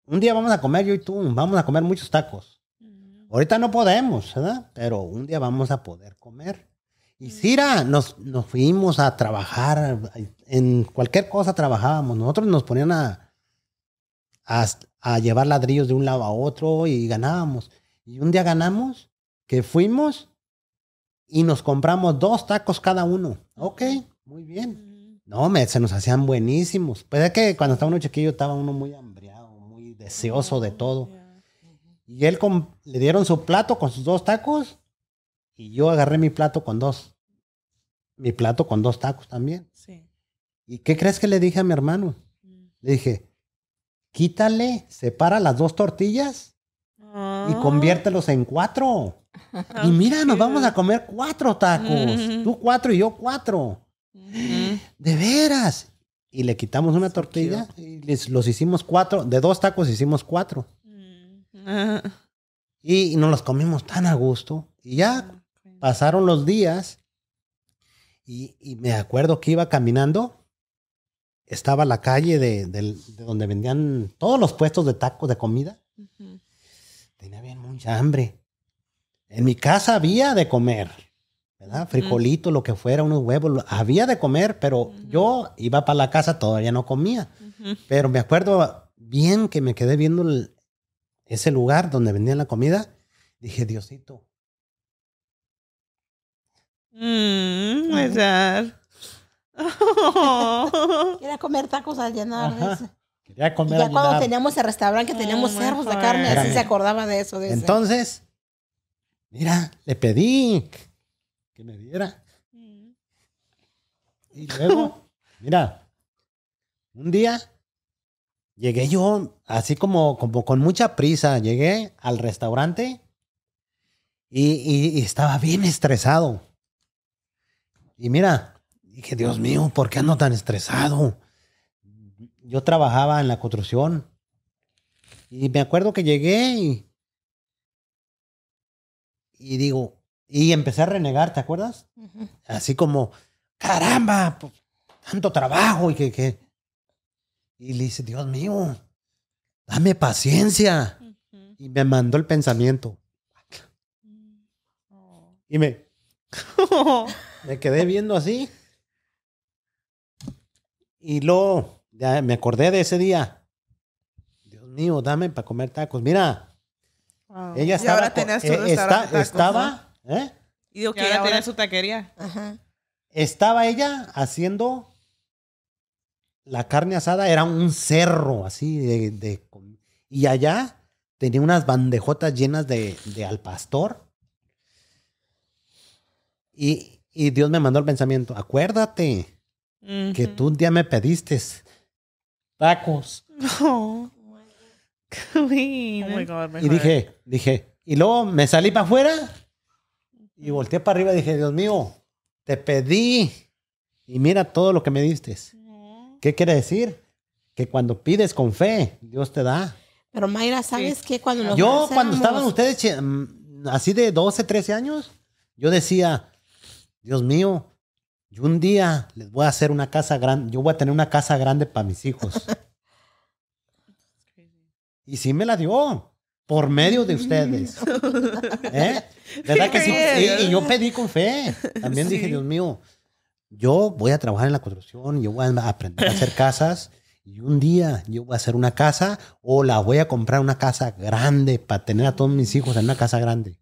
un día vamos a comer yo y tú, vamos a comer muchos tacos. Mm. Ahorita no podemos, ¿verdad? Pero un día vamos a poder comer. Y Cira, nos, nos fuimos a trabajar, en cualquier cosa trabajábamos. Nosotros nos ponían a, a llevar ladrillos de un lado a otro y ganábamos. Y un día ganamos, que fuimos y nos compramos dos tacos cada uno. Ok, muy bien. No, me, se nos hacían buenísimos. Pues es que cuando estaba uno chiquillo estaba uno muy hambriado, muy deseoso de todo. Y él le dieron su plato con sus dos tacos y yo agarré mi plato con dos. Mi plato con dos tacos también. Sí. ¿Y qué crees que le dije a mi hermano? Mm. Le dije, quítale, separa las dos tortillas y ah. conviértelos en cuatro. Y mira, nos vamos a comer cuatro tacos. Tú cuatro y yo cuatro. De veras. Y le quitamos una tortilla y los hicimos cuatro. De dos tacos hicimos cuatro. Mm. y, no nos los comimos tan a gusto. Y ya ah, pasaron los días. y me acuerdo que iba caminando estaba la calle de, donde vendían todos los puestos de tacos de comida. Tenía bien mucha hambre. En mi casa había de comer, ¿verdad? Frijolito, lo que fuera, unos huevos, había de comer, pero yo iba para la casa, todavía no comía. Pero me acuerdo bien que me quedé viendo ese lugar donde vendían la comida. Dije, Diosito. Mm, Quería comer tacos al llenar. Quería comer ya cuando teníamos el restaurante que teníamos oh, de carne, así se acordaba de eso. Entonces, mira, le pedí que me diera. Mm. Y luego, mira, un día llegué yo así como, con mucha prisa, llegué al restaurante y estaba bien estresado. Y mira, dije, Dios mío, ¿por qué ando tan estresado? Yo trabajaba en la construcción y me acuerdo que llegué y, y digo, y empecé a renegar, ¿te acuerdas? Así como, caramba, pues, tanto trabajo y que, Y le dice, Dios mío, dame paciencia. Y me mandó el pensamiento. Mm, oh. Y me, me quedé viendo así. Y luego, me acordé de ese día. Dios mío, dame para comer tacos. Mira, ella estaba. Y ahora eh, estaba. ¿eh? Y digo que tenía su taquería. Estaba ella haciendo la carne asada, era un cerro así de, de y allá tenía unas bandejotas llenas de, de al pastor. Y, y Dios me mandó el pensamiento, acuérdate, que tú un día me pediste. Tacos. Oh my God, y dije, dije, y luego me salí para afuera y volteé para arriba y dije, Dios mío, te pedí y mira todo lo que me diste. ¿Qué quiere decir? Que cuando pides con fe, Dios te da. Pero Mayra, ¿sabes qué? Cuando Yo cuando estaban ustedes mm, así de 12, 13 años, yo decía, Dios mío, yo un día les voy a hacer una casa grande, yo voy a tener una casa grande para mis hijos. y sí me la dio, por medio de ustedes. ¿Eh? ¿Verdad que sí? Y, yo pedí con fe. También dije, Dios mío, yo voy a trabajar en la construcción, yo voy a aprender a hacer casas. Y un día yo voy a hacer una casa o la voy a comprar una casa grande para tener a todos mis hijos en una casa grande.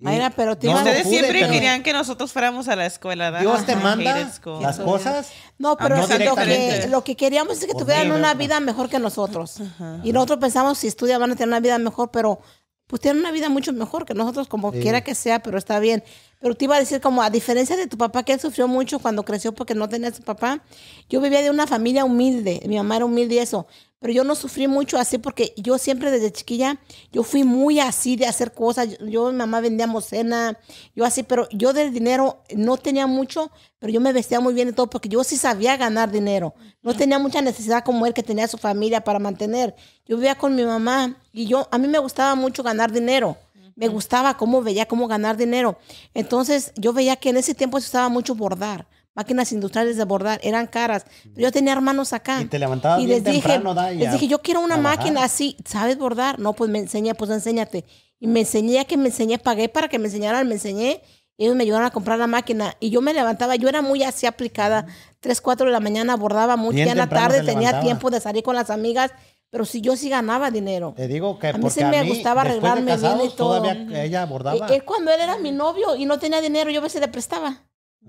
Ustedes siempre querían que nosotros fuéramos a la escuela. ¿verdad? Dios te manda las cosas. No, pero lo, que, lo, que, queríamos es que tuvieran una vida mejor que nosotros. Y nosotros pensamos, si estudian van a tener una vida mejor, pero pues tienen una vida mucho mejor que nosotros, como quiera que sea, pero está bien. Pero te iba a decir, como a diferencia de tu papá, que él sufrió mucho cuando creció porque no tenía su papá, yo vivía de una familia humilde, mi mamá era humilde y eso, pero yo no sufrí mucho así porque yo siempre desde chiquilla, yo fui muy así de hacer cosas, yo, mi mamá vendía cena, yo así, pero yo del dinero no tenía mucho, pero yo me vestía muy bien y todo porque yo sí sabía ganar dinero, no tenía mucha necesidad como él que tenía su familia para mantener, yo vivía con mi mamá y yo, a mí me gustaba mucho ganar dinero me gustaba cómo veía cómo ganar dinero. Entonces yo veía que en ese tiempo se usaba mucho bordar. Máquinas industriales de bordar eran caras. yo tenía hermanos acá. Y te levantaba y bien les temprano, dije, Les dije, yo quiero una máquina así. ¿Sabes bordar? No, pues me enseñé, pues enséñate. Y me enseñé, que me enseñé, pagué para que me enseñaran, me enseñé ellos me ayudaron a comprar la máquina y yo me levantaba, yo era muy así aplicada, Tres, cuatro de la mañana bordaba mucho, ya en la tarde tenía tiempo de salir con las amigas pero si yo sí ganaba dinero. Te digo que a mí sí me gustaba arreglarme bien y todo. ella abordaba. E, es cuando él era mi novio y no tenía dinero, yo a veces le prestaba.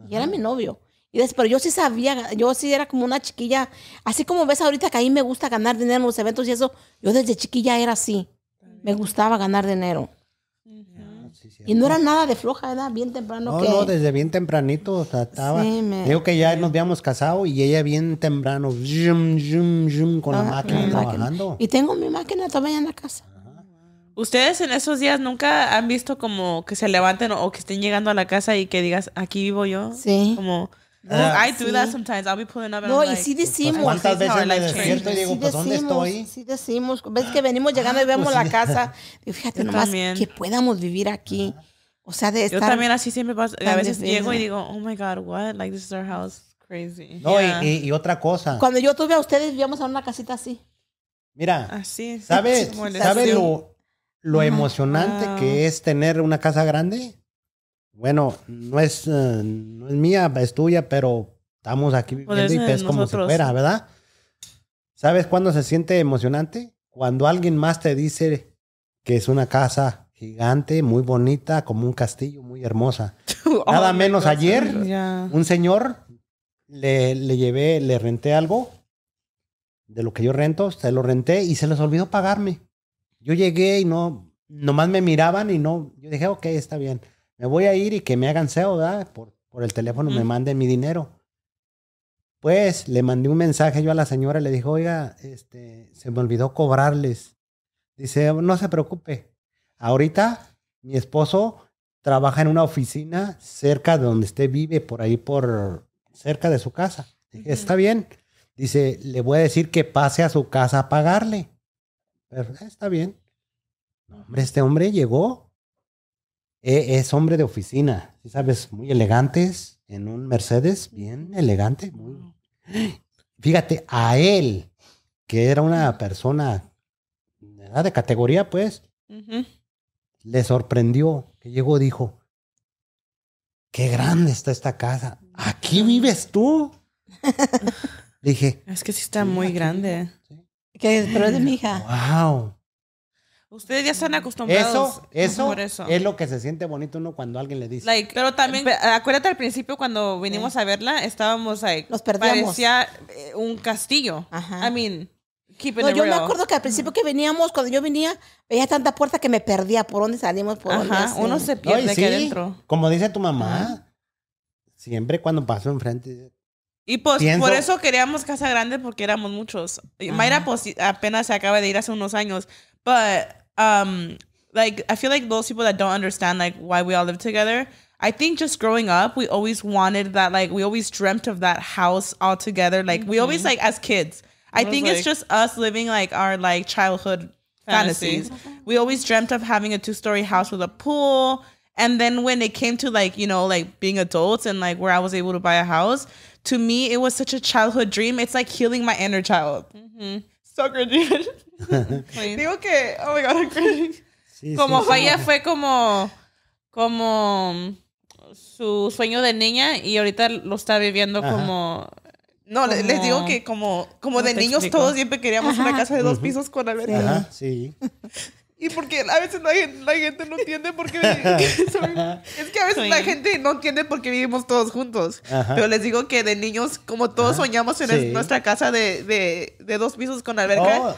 Y era mi novio. Y después, pero yo sí sabía, yo sí era como una chiquilla. Así como ves ahorita que a mí me gusta ganar dinero en los eventos y eso, yo desde chiquilla era así. Me gustaba ganar dinero. Y no era nada de floja, ¿verdad? bien temprano. No, no, desde bien tempranito. O sea, estaba. Digo que ya nos habíamos casado y ella bien temprano, zoom, zoom, zoom, con la máquina trabajando. Y tengo mi máquina todavía en la casa. ¿Ustedes en esos días nunca han visto como que se levanten o que estén llegando a la casa y que digas, aquí vivo yo? Sí. Como, Ah, I do that sometimes. I'll be pulling up and no, y pues, sí decimos. ¿Cuántas veces me despierto y digo, sí pues, ¿dónde estoy? Sí decimos. Ves que venimos llegando y pues vemos la casa. Digo, fíjate nomás que podamos vivir aquí. O sea, de estar Yo también así siempre pasa. A veces llego y digo, oh my God, what? Like, this is our house. Crazy. No, y, otra cosa. Cuando yo tuve a ustedes, vivíamos en una casita así. Mira. Así. ¿Sabes? ¿Sabes lo, lo emocionante que es tener una casa grande? bueno, no es, eh, no es mía, es tuya, pero estamos aquí viviendo y pues es como se espera, ¿verdad? ¿Sabes cuándo se siente emocionante? Cuando alguien más te dice que es una casa gigante, muy bonita, como un castillo, muy hermosa. Nada menos ayer, un señor le, le llevé, le renté algo de lo que yo rento, se lo renté y se les olvidó pagarme. Yo llegué y no, nomás me miraban y no, yo dije, ok, está bien me voy a ir y que me hagan SEO, ¿verdad? Por, por el teléfono me manden mi dinero. Pues le mandé un mensaje yo a la señora, le dije, oiga, este, se me olvidó cobrarles. Dice, no se preocupe. Ahorita mi esposo trabaja en una oficina cerca de donde usted vive, por ahí, por cerca de su casa. Dije, está bien. Dice, le voy a decir que pase a su casa a pagarle. Pero, ah, está bien. hombre, este hombre llegó, eh, es hombre de oficina, ¿sí sabes, muy elegantes, en un Mercedes, bien elegante, muy... Fíjate, a él, que era una persona de categoría, pues, le sorprendió que llegó, dijo, qué grande está esta casa, ¿aquí vives tú? Dije. Es que sí está muy grande. ¿Sí? Que es de mi hija. Wow. Ustedes ya están acostumbrados. Eso, eso, eso, es lo que se siente bonito uno cuando alguien le dice. pero también, acuérdate al principio cuando vinimos eh. a verla, estábamos ahí. Nos perdíamos. Parecía eh, un castillo. Ajá. I mean, yo me acuerdo que al principio que veníamos, cuando yo venía, veía tanta puerta que me perdía por dónde salimos, por Ajá, Uno se pierde aquí adentro. Como dice tu mamá, siempre cuando paso enfrente, y pues por eso queríamos casa grande porque éramos muchos. Mayra pues, apenas se acaba de ir hace unos años, But um, like I feel like those people that don't understand like why we all live together. I think just growing up, we always wanted that. Like we always dreamt of that house all together. Like mm-hmm. we always mm-hmm. like as kids. I, I think like, it's just us living like our like childhood fantasies. fantasies. We always dreamt of having a two story house with a pool. And then when it came to like, you know, like being adults and like where I was able to buy a house, to me, it was such a childhood dream. It's like healing my inner child. Mm-hmm. Digo que, oh como falla fue, como, como su sueño de niña y ahorita lo está viviendo como no, les digo que como, como de niños todos siempre queríamos una casa de dos pisos con alberca. Y porque a veces la, gente no entiende porque... es que a veces la gente no entiende porque vivimos todos juntos. Pero les digo que de niños, como todos soñamos en nuestra casa de, dos pisos con alberca... Oh.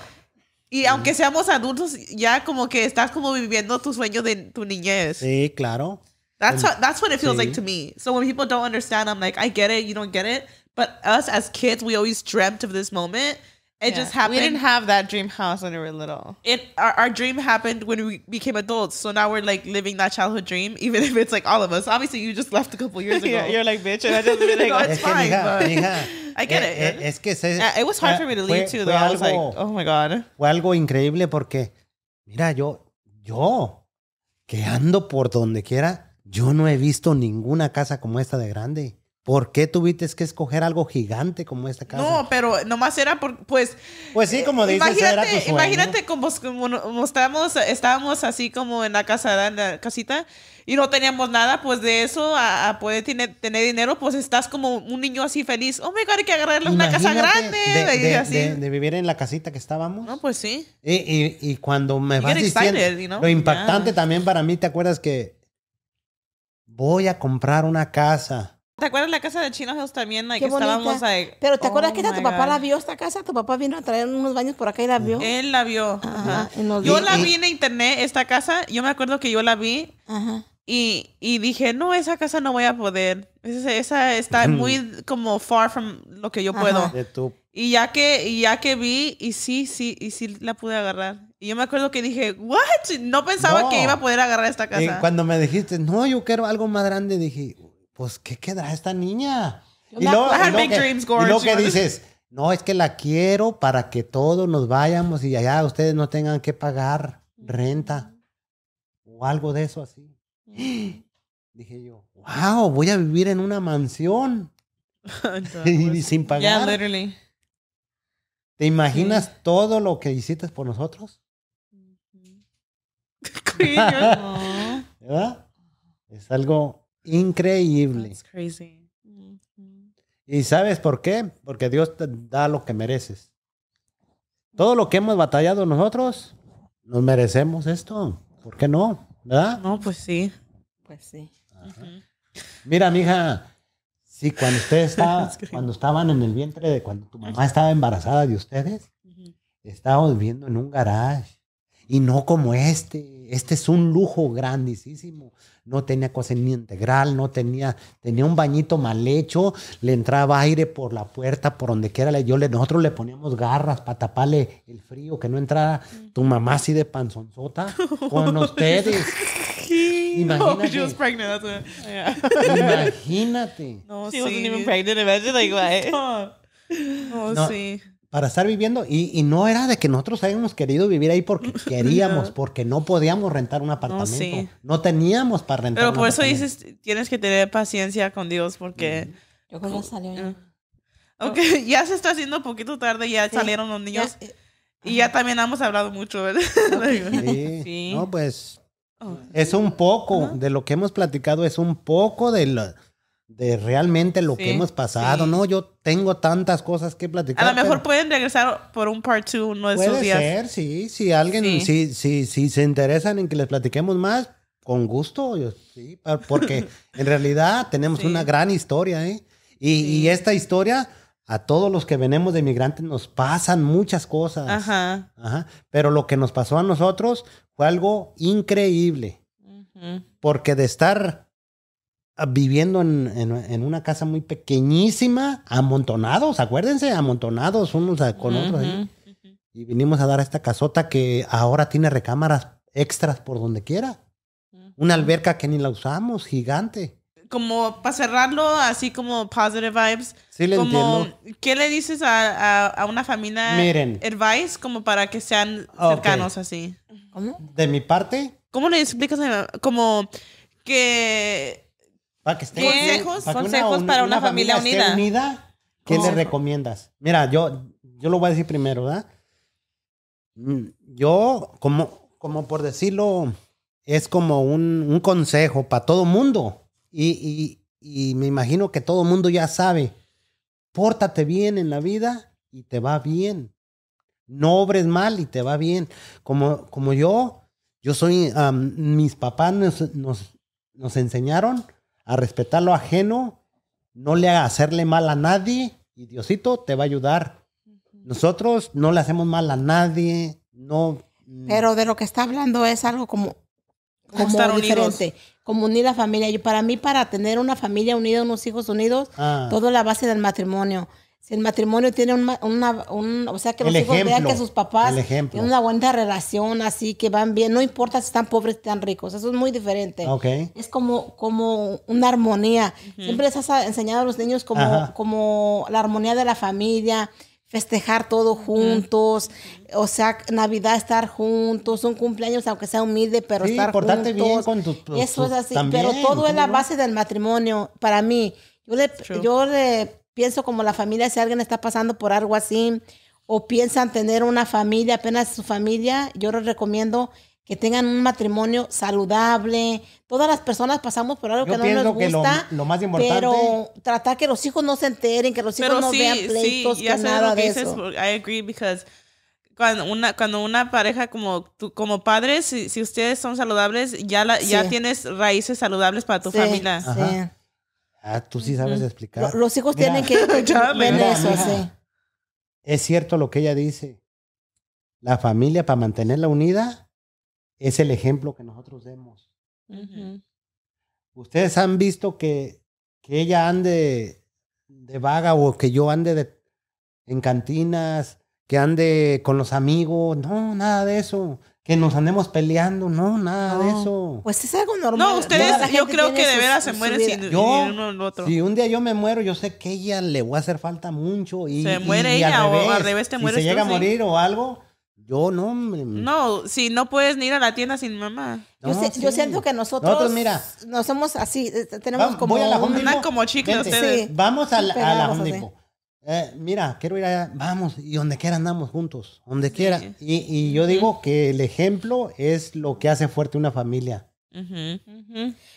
Y aunque seamos adultos, ya como que estás como viviendo tu sueño de tu niñez. Sí, claro. That's, that's what it feels sí. like to me. So when people don't understand, I'm like, I get it, you don't get it. But us as kids, we always dreamt of this moment. It yeah. just happened. We didn't have that dream house when we were little. It our, our dream happened when we became adults. So now we're like living that childhood dream, even if it's like all of us. Obviously, you just left a couple years ago. yeah, you're like, bitch, and I just like, no, it's fine. but... I eh, eh, es que se, it was hard for me to leave fue, too, Algo, I was like, oh my god. Fue algo increíble porque, mira, yo, yo, que ando por donde quiera, yo no he visto ninguna casa como esta de grande. ¿Por qué tuviste que escoger algo gigante como esta casa? No, pero nomás era por, pues... Pues sí, como dices, imagínate, era tu Imagínate como, como, estábamos, así como en la casa, en la casita, y no teníamos nada, pues de eso a, poder tener, dinero, pues estás como un niño así feliz. Oh my God, hay que agarrarle una casa grande. De, de, De, vivir en la casita que estábamos. No, pues sí. Y, y, cuando me vas diciendo... Lo impactante también para mí, ¿te acuerdas que voy a comprar una casa? ¿Te acuerdas la casa de Chino House también? que estábamos ahí. Pero ¿te acuerdas oh que tu papá la vio esta casa? Tu papá vino a traer unos baños por acá y la vio. Él la vio. Yo la vi en internet, esta casa. Yo me acuerdo que yo la vi. Ajá. Y, dije, no, esa casa no voy a poder. Esa, está muy como far from lo que yo puedo. Y ya que, ya que vi, y sí, sí, y sí la pude agarrar. Y yo me acuerdo que dije, what? No pensaba que iba a poder agarrar esta casa. Y cuando me dijiste, no, yo quiero algo más grande, dije, pues, ¿qué quedará esta niña? Y luego, que, dices, no, es que la quiero para que todos nos vayamos y allá ustedes no tengan que pagar renta o algo de eso así. Mm. Dije yo, wow, voy a vivir en una mansión y pues, sin pagar. ¿Te imaginas todo lo que hiciste por nosotros? Es algo Increíble. crazy. Mm-hmm. ¿Y sabes por qué? Porque Dios te da lo que mereces. Todo lo que hemos batallado nosotros, nos merecemos esto. ¿Por qué no? ¿Verdad? No, pues sí. Pues sí. Mm-hmm. Mira, mija, si cuando usted estaba cuando estaban en el vientre de cuando tu mamá estaba embarazada de ustedes, mm-hmm. estábamos viviendo en un garage y no como este. Este es un lujo grandísimo no tenía ni integral, no tenía, tenía un bañito mal hecho, le entraba aire por la puerta, por donde quiera. Yo le, nosotros le poníamos garras para taparle el frío, que no entrara tu mamá así de panzonzota con ustedes. Imagínate. No, No, para estar viviendo y, no era de que nosotros hayamos querido vivir ahí porque queríamos, porque no podíamos rentar un apartamento, no, teníamos para rentar. Pero por eso dices, tienes que tener paciencia con Dios porque... Mm. Yo creo salió ya. Ah. Aunque ya se está haciendo un poquito tarde, ya salieron los niños. Eh, y ya también hemos hablado mucho, ¿verdad? Sí. No, pues oh. es un poco, de lo que hemos platicado, es un poco de... La, de realmente lo que hemos pasado, ¿no? Yo tengo tantas cosas que platicar. A lo mejor pueden regresar por un part two uno es Puede ser, sí. Si alguien, Si, se interesan en que les platiquemos más, con gusto, sí, porque en realidad tenemos una gran historia, ¿eh? Y, esta historia, a todos los que venimos de migrantes nos pasan muchas cosas. Ajá. Ajá. Pero lo que nos pasó a nosotros fue algo increíble. Porque de estar viviendo en, una casa muy pequeñísima, amontonados, acuérdense, amontonados unos con otros. Y vinimos a dar a esta casota que ahora tiene recámaras extras por donde quiera. Una alberca que ni la usamos, gigante. Como para cerrarlo, así como positive vibes. Sí, le entiendo. ¿Qué le dices a, una familia? Miren. Advice, como para que sean cercanos así. ¿Cómo? De mi parte. ¿Cómo le explicas? como que para que esté, consejos, para, consejos para una, familia, unida. ¿Qué le recomiendas? Mira, yo, yo lo voy a decir primero, ¿verdad? Mm, yo, como, como por decirlo, es como un, un consejo para todo mundo. Y, y, me imagino que todo mundo ya sabe. Pórtate bien en la vida y te va bien. No obres mal y te va bien. Como, como yo, yo soy, mis papás nos, nos enseñaron a respetar lo ajeno, no le haga hacerle mal a nadie y Diosito te va a ayudar. Nosotros no le hacemos mal a nadie, no. Mm. Pero de lo que está hablando es algo como, como estar como unir la familia. Yo, para mí, para tener una familia unida, unos hijos unidos, ah. todo la base del matrimonio. Si el matrimonio tiene una, un, o sea, que los hijos vean que sus papás tienen una buena relación, así que van bien, no importa si están pobres, o están ricos, eso es muy diferente. Es como, como una armonía. Siempre les has enseñado a los niños como, como la armonía de la familia, festejar todo juntos, o sea, Navidad estar juntos, un cumpleaños aunque sea humilde, pero estar juntos. Bien con tu, Eso es así, pero todo es la base del matrimonio para mí. Yo le, yo le pienso como la familia, si alguien está pasando por algo así o piensan tener una familia, apenas su familia, yo les recomiendo que tengan un matrimonio saludable. Todas las personas pasamos por algo que no nos gusta. lo, más importante. Pero tratar que los hijos no se enteren, que los hijos no vean pleitos, nada de eso. I agree because cuando una cuando una pareja como tú, como padres, si, ustedes son saludables, ya la, ya tienes raíces saludables para tu familia. sí. Ah, tú sí sabes explicar. Los hijos tienen que eso, sí. Es cierto lo que ella dice. La familia, para mantenerla unida, es el ejemplo que nosotros demos. Ustedes han visto que, que ella ande de vaga o que yo ande de, en cantinas, que ande con los amigos. No, nada de eso que nos andemos peleando, no, nada de eso. Pues es algo normal. No, ustedes, yo creo que de veras se mueren sin, yo, uno al otro. Si un día yo me muero, yo sé que ella le va a hacer falta mucho. Y, se muere ella o al revés te mueres. Si llega a morir o algo. Yo no. No, si no puedes ni ir a la tienda sin mamá. yo, siento que nosotros. Nosotros, mira. Nosotros somos así. Eh, tenemos como. Voy a la como chicle ustedes. Vamos a la, eh, mira, quiero ir allá, vamos, y donde quiera andamos juntos, donde quiera. Y, yo digo que el ejemplo es lo que hace fuerte una familia.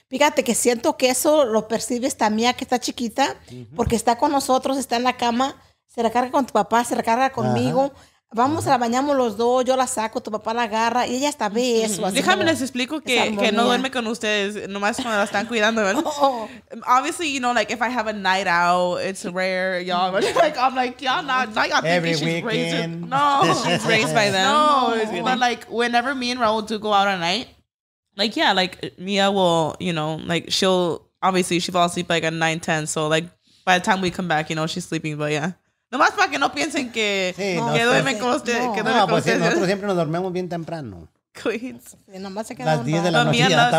Fíjate que siento que eso lo percibes también que está chiquita, porque está con nosotros, está en la cama, se recarga con tu papá, se recarga conmigo. Vamos, la bañamos los dos, yo la saco, tu papá la agarra y ella está ve eso. Así Déjame como, les explico que, que no duerme con ustedes, nomás cuando la están cuidando. oh, Obviously, you know, like if I have a night out, it's rare, y'all. like I'm like, y'all not, like, I think Every she's weekend. raised. No, she's raised by them. No, no, but like whenever me and Raul do go out at night, like yeah, like Mia will, you know, like she'll obviously she falls asleep like at nine ten, so like by the time we come back, you know, she's sleeping. But yeah. Nomás para que no piensen que, que duermen con ustedes. No, que no, pues nosotros siempre nos dormimos bien temprano. Nomás se las 10 de la noche ya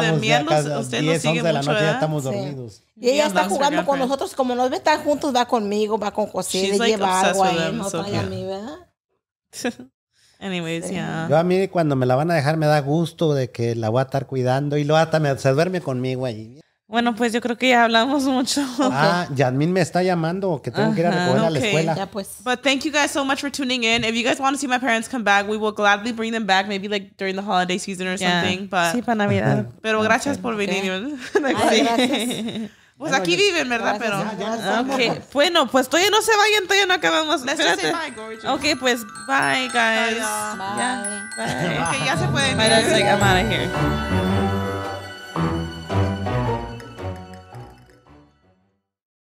¿eh? estamos dormidos. Y ella está jugando con nosotros. Como nos ve estar juntos, va conmigo, va con José, lleva agua a no a mí, ¿verdad? Anyways, Yo a mí cuando me la van a dejar me da gusto de que la voy a estar cuidando y lo hasta se duerme conmigo allí. Bueno, pues yo creo que ya hablamos mucho. Ah, Yadmin me está llamando que tengo que ir a recoger okay. a la escuela. Yeah, pues. But thank you guys so much for tuning in. If you guys want to see my parents come back, we will gladly bring them back, maybe like during the holiday season or yeah. something. But sí, para Navidad. Pero gracias okay. por venir. Okay. gracias. Pues aquí viven, ¿verdad? Pero. Ya, ya okay. Bueno, pues todavía no se vayan, todavía no acabamos. Let's Bye, ok, pues bye, guys. Bye. bye. bye. bye. Okay, ya se pueden ir. Like, I'm out of here.